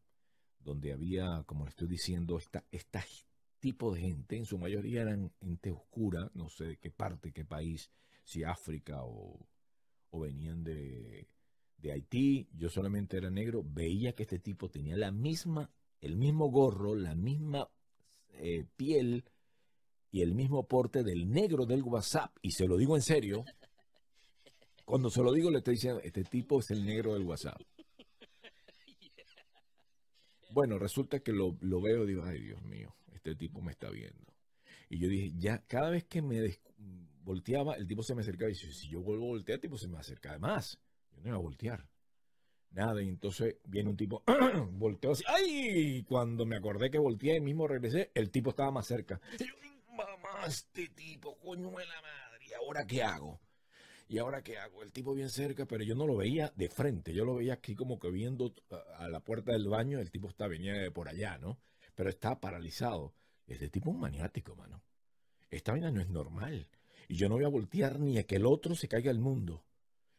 donde había, como le estoy diciendo, este tipo de gente, en su mayoría eran gente oscura, no sé de qué parte, qué país, si África o, venían de, de Haití, yo solamente era negro, veía que este tipo tenía la misma, el mismo gorro, la misma eh, piel, y el mismo porte del negro del WhatsApp. Y se lo digo en serio. Cuando se lo digo le estoy diciendo, este tipo es el negro del WhatsApp. Bueno, resulta que lo, veo y digo, ay Dios mío, este tipo me está viendo. Y yo dije, ya, cada vez que me volteaba, el tipo se me acercaba y dice, si yo vuelvo a voltear, el tipo se me acerca además. Yo no iba a voltear. Nada, y entonces viene un tipo, volteó así, ¡ay! Cuando me acordé que volteé y mismo regresé, el tipo estaba más cerca este tipo, coño de la madre, ¿y ahora qué hago? ¿Y ahora qué hago? El tipo bien cerca, pero yo no lo veía de frente, yo lo veía aquí como que viendo a la puerta del baño, el tipo está, venía de por allá, ¿no? Pero está paralizado. Este tipo es un maniático, mano. Esta vaina no es normal. Y yo no voy a voltear ni a que el otro se caiga al mundo.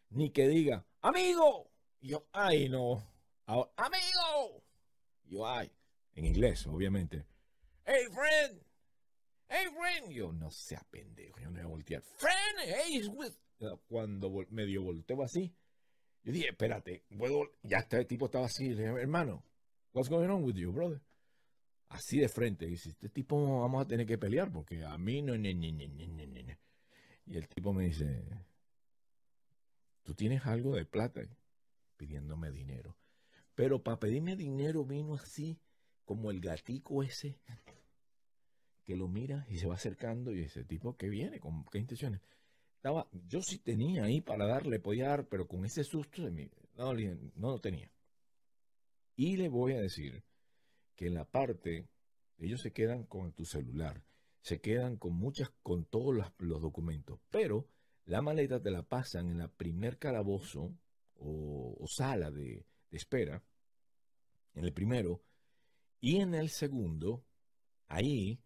Ni que diga, amigo. Y yo, ay, no. amigo. yo, ay. En inglés, obviamente. Hey, friend. Hey, Ren. Yo, no seas pendejo, yo no voy a voltear. Friend, hey, with. Cuando medio volteo así, yo dije, espérate, Ya este tipo estaba así, le dije, hermano, what's going on with you, brother? Así de frente, dice, este tipo vamos a tener que pelear porque a mí no. y el tipo me dice, tú tienes algo de plata pidiéndome dinero. Pero para pedirme dinero vino así, como el gatico ese que lo mira y se va acercando y ese tipo que viene, con qué intenciones. Estaba, yo sí tenía ahí para darle, podía pero con ese susto de mí, no, lo tenía. Y le voy a decir que en la parte, ellos se quedan con tu celular, se quedan con muchas, con todos los, documentos, pero la maleta te la pasan en la primer calabozo o, sala de espera, en el primero, y en el segundo, ahí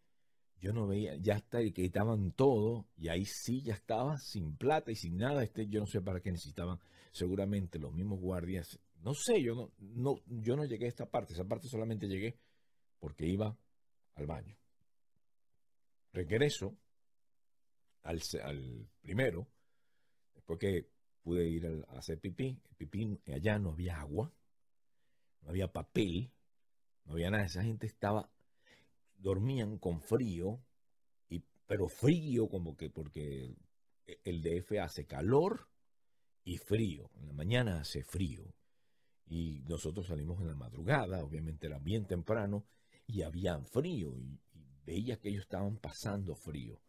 yo no veía, ya está que quitaban todo, y ahí sí ya estaba sin plata y sin nada. Este, yo no sé para qué necesitaban, seguramente los mismos guardias. No sé, yo no, no, yo no llegué a esta parte, esa parte solamente llegué porque iba al baño. Regreso al, primero, después que pude ir a hacer pipí, pipí eh, allá no había agua, no había papel, no había nada, esa gente estaba dormían con frío, y, pero frío como que porque el DF hace calor y frío. En la mañana hace frío. Y nosotros salimos en la madrugada, obviamente era bien temprano, y había frío. Y, veía que ellos estaban pasando frío.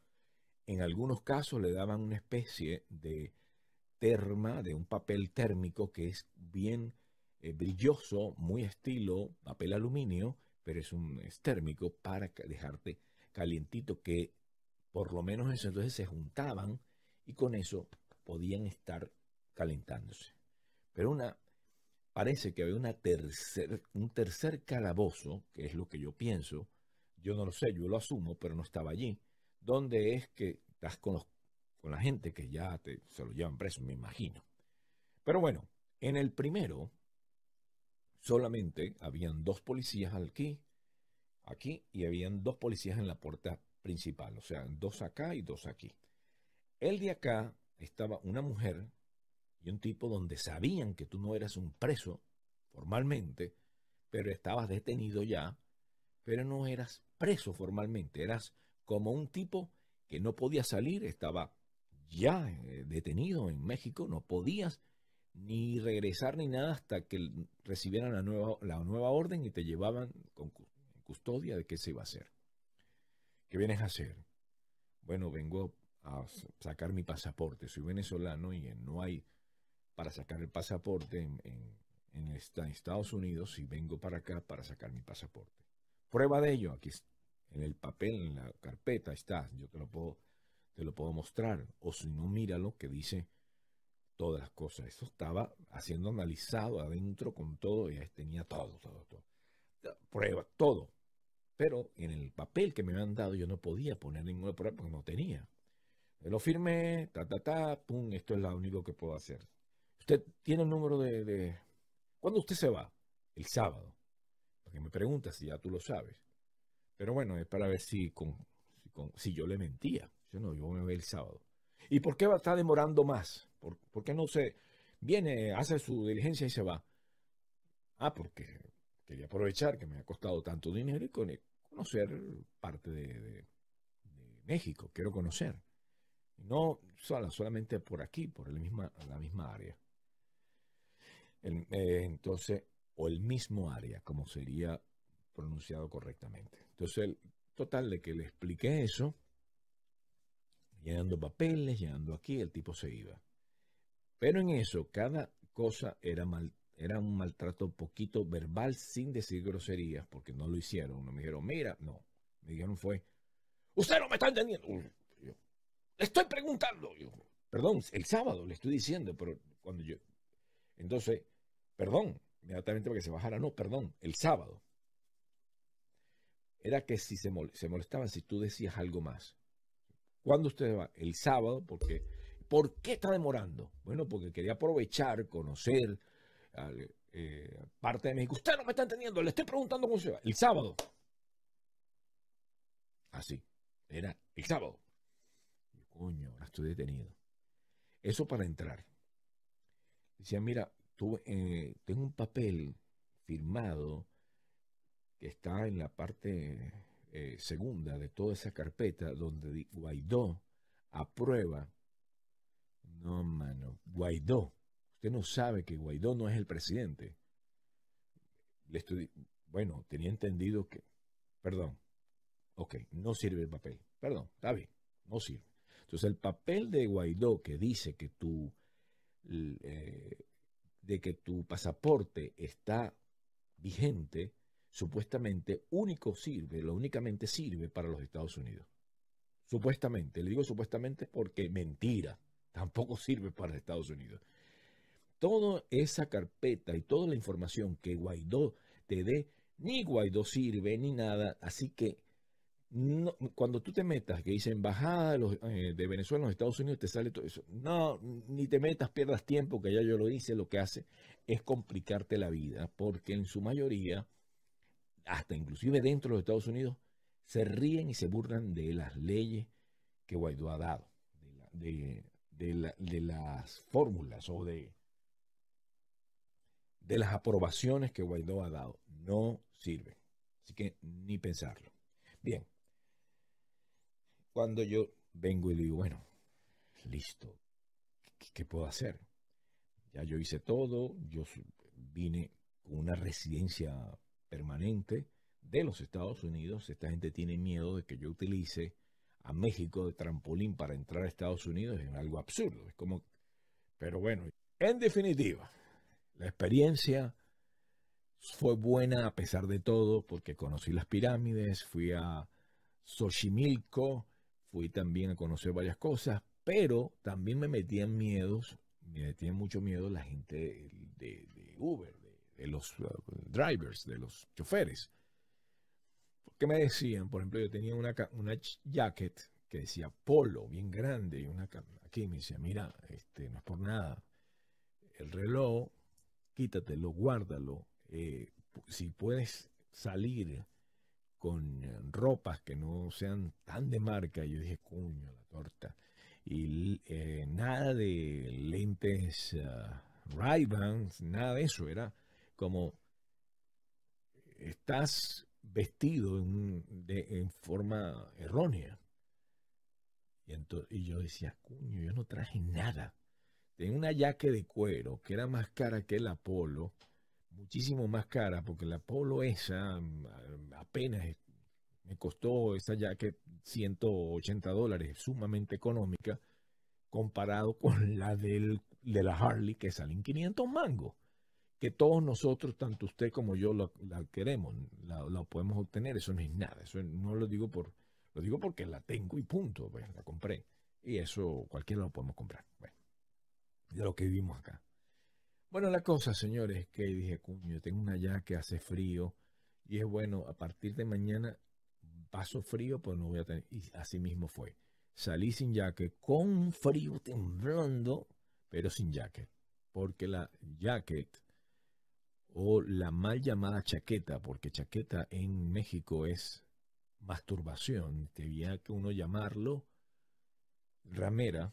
En algunos casos le daban una especie de terma, de un papel térmico que es bien eh, brilloso, muy estilo papel aluminio, pero es un es térmico para dejarte calientito, que por lo menos eso entonces se juntaban y con eso podían estar calentándose. Pero una, parece que había una tercer, un tercer calabozo, que es lo que yo pienso, yo no lo sé, yo lo asumo, pero no estaba allí, donde es que estás con, con la gente que ya te, se lo llevan preso, me imagino. Pero bueno, en el primero, solamente habían dos policías aquí, aquí y habían dos policías en la puerta principal, o sea, dos acá y dos aquí. El de acá estaba una mujer y un tipo donde sabían que tú no eras un preso formalmente, pero estabas detenido ya, pero no eras preso formalmente, eras como un tipo que no podía salir, estaba ya eh, detenido en México, no podías ni regresar ni nada hasta que recibieran la nueva, la nueva orden y te llevaban con custodia de qué se iba a hacer. ¿Qué vienes a hacer? Bueno, vengo a sacar mi pasaporte. Soy venezolano y no hay para sacar el pasaporte en, Estados Unidos y vengo para acá para sacar mi pasaporte. Prueba de ello, aquí en el papel, en la carpeta está, yo te lo puedo, te lo puedo mostrar. O si no, míralo que dice todas las cosas. Eso estaba haciendo analizado adentro con todo, y tenía todo, todo, todo. Prueba, todo. Pero en el papel que me han dado yo no podía poner ninguna prueba porque no tenía. Eh, lo firmé, ta, ta, ta, pum, esto es lo único que puedo hacer. Usted tiene el número de... ¿Cuándo usted se va? El sábado. Porque me pregunta si ya tú lo sabes. Pero bueno, es para ver si, si, yo le mentía. Yo no, yo me voy el sábado. ¿Y por qué va a estar demorando más? ¿Por, qué no se viene, hace su diligencia y se va? Ah, porque quería aprovechar que me ha costado tanto dinero y conocer parte de, México, quiero conocer. No sola, solamente por aquí, por la misma, la misma área. Eh, entonces, o el mismo área, como sería pronunciado correctamente. Entonces, el, total de que le expliqué eso, llenando papeles, llenando aquí, el tipo se iba. Pero en eso, cada cosa era, mal, era un maltrato poquito verbal sin decir groserías, porque no lo hicieron. No me dijeron, mira, no. Me dijeron fue, usted no me está entendiendo. le estoy preguntando. Yo, perdón, el sábado le estoy diciendo, pero cuando yo... Entonces, perdón, inmediatamente para que se bajara, no, perdón, el sábado. Era que si se, molestaban, si tú decías algo más. ¿Cuándo usted va? El sábado, porque ¿Por qué está demorando? Bueno, porque quería aprovechar, conocer eh, parte de México. Usted no me está entendiendo, le estoy preguntando cómo se va. El sábado. Así, ah, era el sábado. Coño, ahora estoy detenido. Eso para entrar. Decía, mira, tuve, eh, tengo un papel firmado que está en la parte eh, segunda de toda esa carpeta donde Guaidó aprueba no, mano. Guaidó. Usted no sabe que Guaidó no es el presidente. Le estoy... Bueno, tenía entendido que... Perdón. Ok, no sirve el papel. Perdón, está bien. No sirve. Entonces, el papel de Guaidó que dice que tu, eh, de que tu pasaporte está vigente, supuestamente único sirve, lo únicamente sirve para los Estados Unidos. Supuestamente, le digo supuestamente porque mentira tampoco sirve para Estados Unidos. Toda esa carpeta y toda la información que Guaidó te dé, ni Guaidó sirve ni nada, así que cuando tú te metas, que dice embajada eh, de, Venezuela en los Estados Unidos, te sale todo eso. No, ni te metas, pierdas tiempo, que ya yo lo hice, lo que hace es complicarte la vida, porque en su mayoría, hasta inclusive dentro de los Estados Unidos, se ríen y se burlan de las leyes que Guaidó ha dado, de de, las fórmulas o de, de las aprobaciones que Guaidó ha dado. No sirve. Así que ni pensarlo. Bien. Cuando yo vengo y digo, bueno, listo, qué puedo hacer? Ya yo hice todo, yo vine con una residencia permanente de los Estados Unidos. Esta gente tiene miedo de que yo utilice a México de trampolín para entrar a Estados Unidos es algo absurdo. Es como, pero bueno, en definitiva, la experiencia fue buena a pesar de todo, porque conocí las pirámides, fui a Xochimilco, fui también a conocer varias cosas, pero también me metían miedos, me metían mucho miedo la gente de, Uber, de, los eh, drivers, de los choferes ¿Qué me decían? Por ejemplo, yo tenía una, una jacket que decía polo, bien grande, y una aquí me decía, mira, este, no es por nada. El reloj, quítatelo, guárdalo. Eh, si puedes salir con eh, ropas que no sean tan de marca, yo dije, cuño, la torta. Y eh, nada de lentes ah, ray nada de eso. Era como, estás vestido en, forma errónea. Y, entonces, yo decía, cuño, yo no traje nada. Tenía una jaque de cuero que era más cara que el Apolo, muchísimo más cara, porque el Apolo esa mm, apenas me costó esa jaque 180 dólares, sumamente económica, comparado con la del, de la Harley que salen 500 mangos que todos nosotros, tanto usted como yo, la queremos, la, podemos obtener. Eso no es nada, eso no lo digo por, lo digo porque la tengo y punto, pues la compré. Y eso cualquiera lo podemos comprar. Bueno, de lo que vivimos acá. Bueno, la cosa, señores, que dije, cuño, tengo una ya hace frío y es bueno, a partir de mañana paso frío, pues no voy a tener. Y así mismo fue. Salí sin jaque, con frío temblando, pero sin jacket. Porque la jacket o la mal llamada chaqueta, porque chaqueta en México es masturbación, Tenía que uno llamarlo ramera,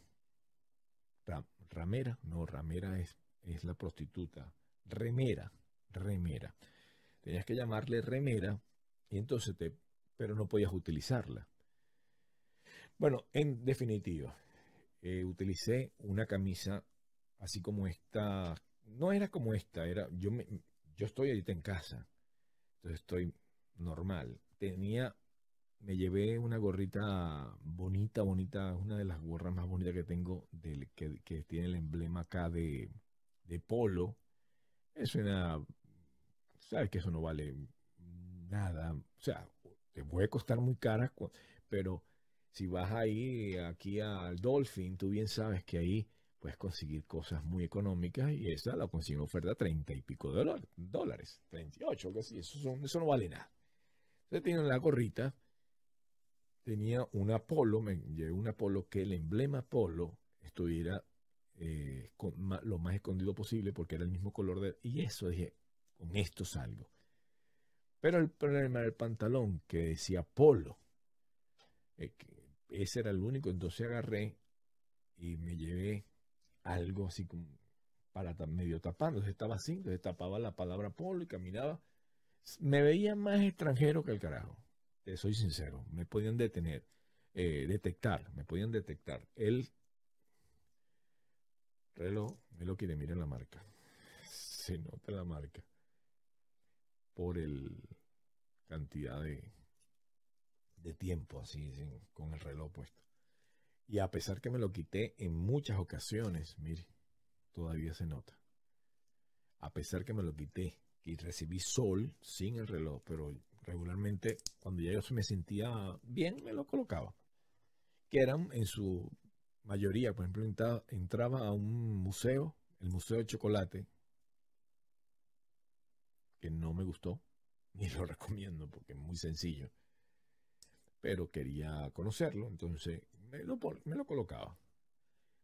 ramera, no, ramera es, es la prostituta, remera, remera. Tenías que llamarle remera y entonces te, pero no podías utilizarla. Bueno, en definitiva, eh, utilicé una camisa así como esta, no era como esta, era, yo me, yo estoy ahorita en casa, entonces estoy normal. Tenía, me llevé una gorrita bonita, bonita, una de las gorras más bonitas que tengo, del, que, tiene el emblema acá de, de polo. Es una, sabes que eso no vale nada, o sea, te puede costar muy cara, pero si vas ahí, aquí al Dolphin, tú bien sabes que ahí puedes conseguir cosas muy económicas y esa la consigue en oferta a 30 y pico de dólares, 38, que sí, eso, son, eso no vale nada. Entonces tienen la gorrita, tenía un Apolo, me llevé un Apolo que el emblema Apolo estuviera eh, lo más escondido posible porque era el mismo color de... Y eso dije, con esto salgo. Pero el problema del pantalón que decía Apolo. Eh, ese era el único, entonces agarré y me llevé algo así como para medio tapando. estaba así, entonces tapaba la palabra polo y caminaba. Me veía más extranjero que el carajo. Te soy sincero. Me podían detener, eh, detectar, me podían detectar. El reloj, él lo quiere, mira la marca. Se nota la marca. Por el cantidad de, tiempo así, con el reloj puesto. Y a pesar que me lo quité en muchas ocasiones, mire, todavía se nota. A pesar que me lo quité y recibí sol sin el reloj, pero regularmente cuando ya yo me sentía bien, me lo colocaba. Que eran en su mayoría, por ejemplo, entraba a un museo, el Museo de Chocolate, que no me gustó, ni lo recomiendo porque es muy sencillo pero quería conocerlo, entonces me lo, colocaba.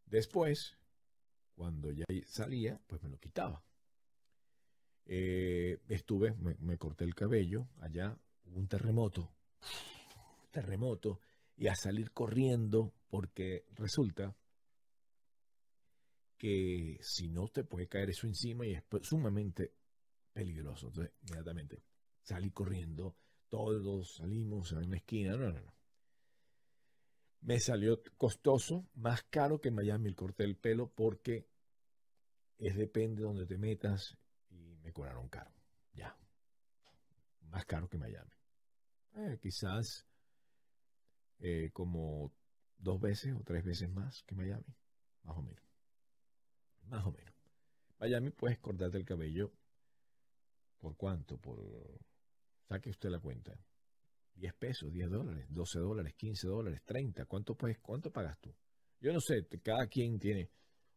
Después, cuando ya salía, pues me lo quitaba. Eh, estuve, me, corté el cabello, allá hubo un terremoto, terremoto, y a salir corriendo, porque resulta que si no te puede caer eso encima y es sumamente peligroso. Entonces, inmediatamente salí corriendo, todos salimos a una esquina. No, no, no. Me salió costoso, más caro que en Miami el corte del pelo, porque es depende de donde te metas y me cobraron caro. Ya. Más caro que Miami. Eh, quizás eh, como dos veces o tres veces más que Miami. Más o menos. Más o menos. Miami puedes cortarte el cabello. ¿Por cuánto? Por Saque usted la cuenta. 10 pesos, 10 dólares, 12 dólares, 15 dólares, 30. ¿Cuánto, pues, ¿Cuánto pagas tú? Yo no sé, cada quien tiene.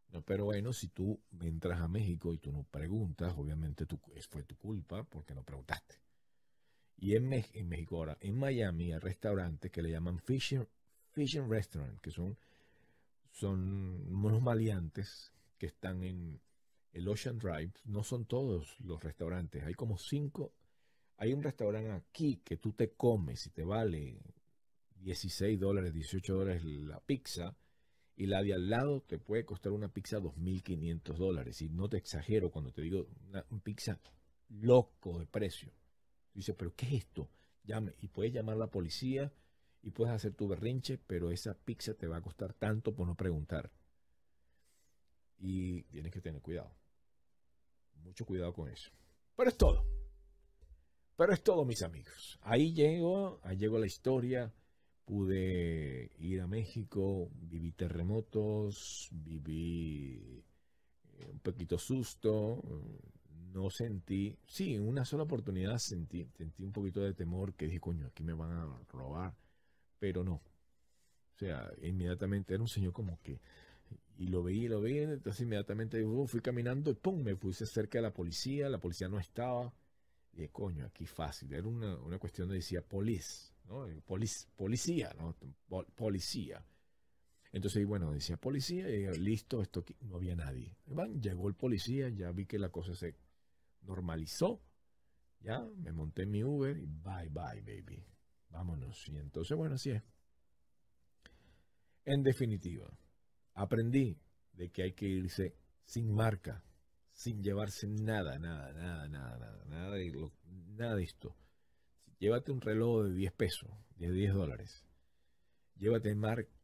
No, pero bueno, si tú entras a México y tú no preguntas, obviamente tú, fue tu culpa porque no preguntaste. Y en, México ahora, en Miami, hay restaurantes que le llaman fishing, fishing restaurant, que son, son unos maleantes que están en el Ocean Drive. No son todos los restaurantes, hay como cinco hay un restaurante aquí que tú te comes y te vale 16 dólares, 18 dólares la pizza y la de al lado te puede costar una pizza 2.500 dólares. Y no te exagero cuando te digo una, pizza loco de precio. Dice, pero ¿qué es esto? Llame. Y puedes llamar a la policía y puedes hacer tu berrinche, pero esa pizza te va a costar tanto por no preguntar. Y tienes que tener cuidado. Mucho cuidado con eso. Pero es todo. Pero es todo, mis amigos. Ahí llego, ahí llegó la historia. Pude ir a México, viví terremotos, viví eh, un poquito susto, mm, no sentí, sí, en una sola oportunidad sentí, sentí un poquito de temor que dije, coño, aquí me van a robar, pero no. O sea, inmediatamente era un señor como que, y lo veí lo veí entonces inmediatamente uh, fui caminando y pum, me puse cerca de la policía, la policía no estaba y coño, aquí fácil. Era una, cuestión de decía police, ¿no? policía, ¿no? policía. Entonces, bueno, decía policía, y listo, esto aquí, no había nadie. Van, llegó el policía, ya vi que la cosa se normalizó. Ya, me monté mi Uber y bye bye, baby. Vámonos. Y entonces, bueno, así es. En definitiva, aprendí de que hay que irse sin marca, sin llevarse nada, nada, nada, nada, nada, nada de, nada de esto. Llévate un reloj de 10 pesos, de 10 dólares. Llévate,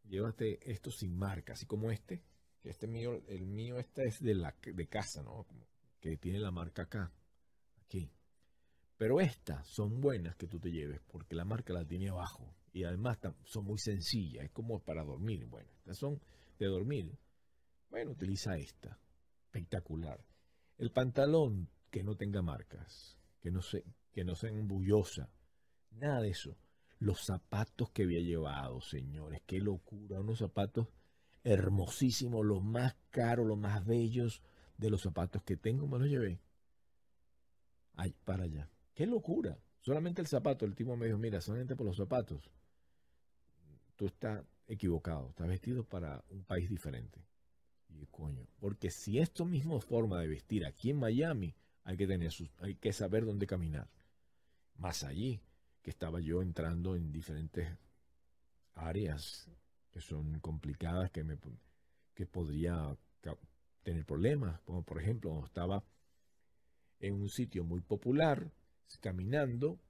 llévate esto sin marca, así como este, este mío, el mío este es de, la, de casa, ¿no? que tiene la marca acá, aquí. Pero estas son buenas que tú te lleves porque la marca la tiene abajo y además son muy sencillas, es como para dormir. Bueno, estas son de dormir. Bueno, utiliza esta, espectacular. El pantalón que no tenga marcas, que no, se, que no sea embullosa, nada de eso. Los zapatos que había llevado, señores, qué locura, unos zapatos hermosísimos, los más caros, los más bellos de los zapatos que tengo, me los llevé. Ay, para allá. Qué locura. Solamente el zapato, el tipo me dijo, mira, solamente por los zapatos. Tú estás equivocado, estás vestido para un país diferente porque si esto mismo forma de vestir aquí en Miami, hay que, tener hay que saber dónde caminar. Más allí, que estaba yo entrando en diferentes áreas que son complicadas, que, me, que podría tener problemas. Como por ejemplo, estaba en un sitio muy popular, caminando.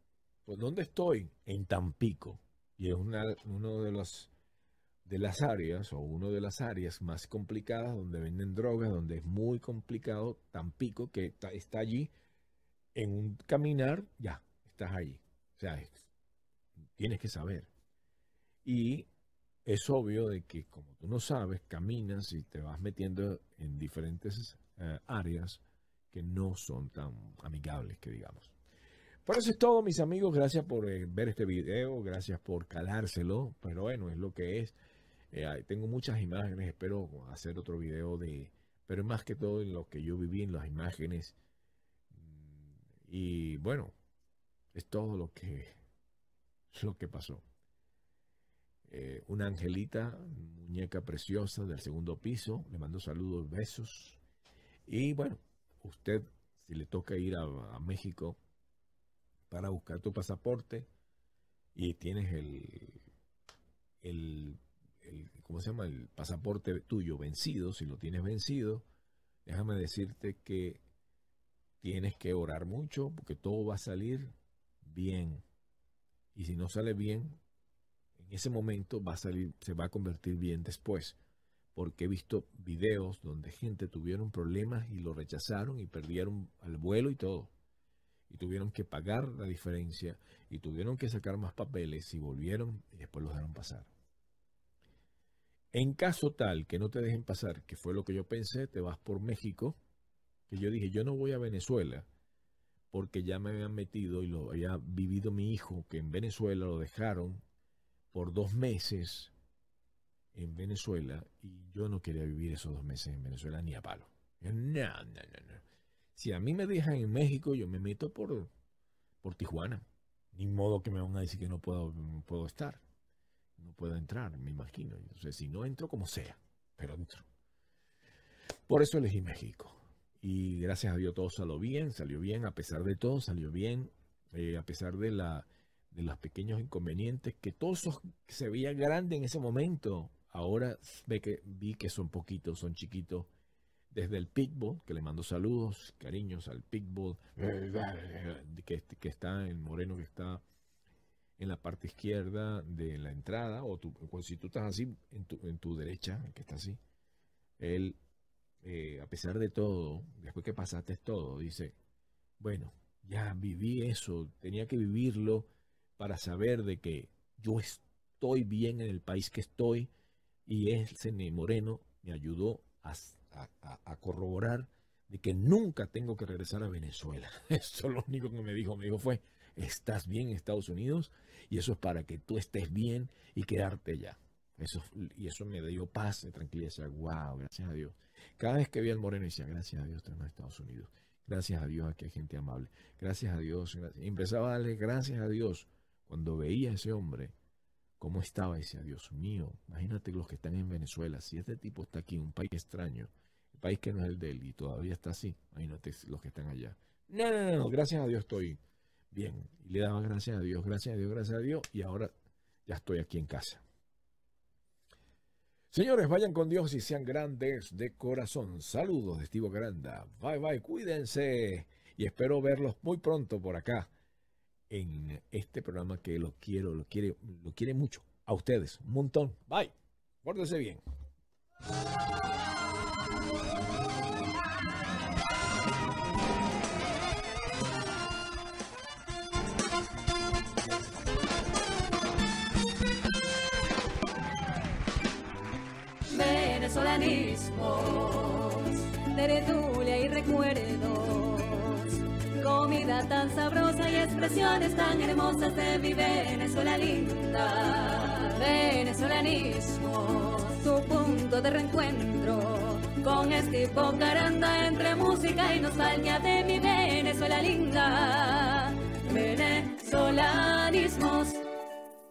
¿Pues dónde estoy? En Tampico. Y es una, uno de los de las áreas o una de las áreas más complicadas donde venden drogas, donde es muy complicado, Tampico, que está, allí, en un caminar, ya, estás allí. O sea, tienes que saber. Y es obvio de que como tú no sabes, caminas y te vas metiendo en diferentes eh, áreas que no son tan amigables que digamos. Por eso es todo, mis amigos. Gracias por eh, ver este video, gracias por calárselo, pero bueno, es lo que es. Eh, tengo muchas imágenes, espero hacer otro video de, pero más que todo en lo que yo viví, en las imágenes. Y bueno, es todo lo que, lo que pasó. Eh, una angelita, muñeca preciosa del segundo piso, le mando saludos, besos. Y bueno, usted, si le toca ir a, a México para buscar tu pasaporte y tienes el, el ¿cómo se llama? El pasaporte tuyo vencido, si lo tienes vencido, déjame decirte que tienes que orar mucho porque todo va a salir bien. Y si no sale bien, en ese momento va a salir, se va a convertir bien después. Porque he visto videos donde gente tuvieron problemas y lo rechazaron y perdieron al vuelo y todo. Y tuvieron que pagar la diferencia y tuvieron que sacar más papeles y volvieron y después los dejaron pasar. En caso tal que no te dejen pasar, que fue lo que yo pensé, te vas por México, que yo dije, yo no voy a Venezuela, porque ya me habían metido y lo había vivido mi hijo, que en Venezuela lo dejaron por dos meses en Venezuela, y yo no quería vivir esos dos meses en Venezuela ni a palo. no, no, no, Si a mí me dejan en México, yo me meto por, por Tijuana. Ni modo que me van a decir que no puedo, puedo estar no puedo entrar, me imagino. O si no entro, como sea, pero entro. Por eso elegí México. Y gracias a Dios todo salió bien, salió bien, a pesar de todo, salió bien, eh, a pesar de, la, de los pequeños inconvenientes, que todos se veían grandes en ese momento, ahora ve que, vi que son poquitos, son chiquitos. Desde el Pitbull, que le mando saludos, cariños al Pitbull, eh, que, que está en Moreno, que está en la parte izquierda de la entrada, o tú, si tú estás así, en tu, en tu derecha, que está así, él, eh, a pesar de todo, después que pasaste todo, dice, bueno, ya viví eso, tenía que vivirlo para saber de que yo estoy bien en el país que estoy y ese Moreno me ayudó a, a corroborar de que nunca tengo que regresar a Venezuela. Eso es lo único que me dijo. Me dijo fue, estás bien en Estados Unidos y eso es para que tú estés bien y quedarte allá. Eso, y eso me dio paz y tranquilidad. Decía, wow, gracias a Dios. Cada vez que vi al moreno decía, gracias a Dios estoy en Estados Unidos. Gracias a Dios aquí hay gente amable. Gracias a Dios. empezaba a darle gracias a Dios cuando veía a ese hombre cómo estaba. Decía, Dios mío, imagínate los que están en Venezuela. Si este tipo está aquí en un país extraño, el país que no es el de él y todavía está así, imagínate los que están allá. no, no, no gracias a Dios estoy Bien, y le daba gracias a Dios, gracias a Dios, gracias a Dios, y ahora ya estoy aquí en casa. Señores, vayan con Dios y sean grandes de corazón. Saludos de Estivo Granda. Bye bye, cuídense. Y espero verlos muy pronto por acá en este programa que lo quiero, lo quiere, lo quiere mucho. A ustedes, un montón. Bye. Pórtense bien. Venezolanismos Teredulia y recuerdos, comida tan sabrosa y expresiones tan hermosas de mi Venezuela linda. Venezolanismos, tu punto de reencuentro con este hipocaranda entre música y nostalgia de mi Venezuela linda. Venezolanismos.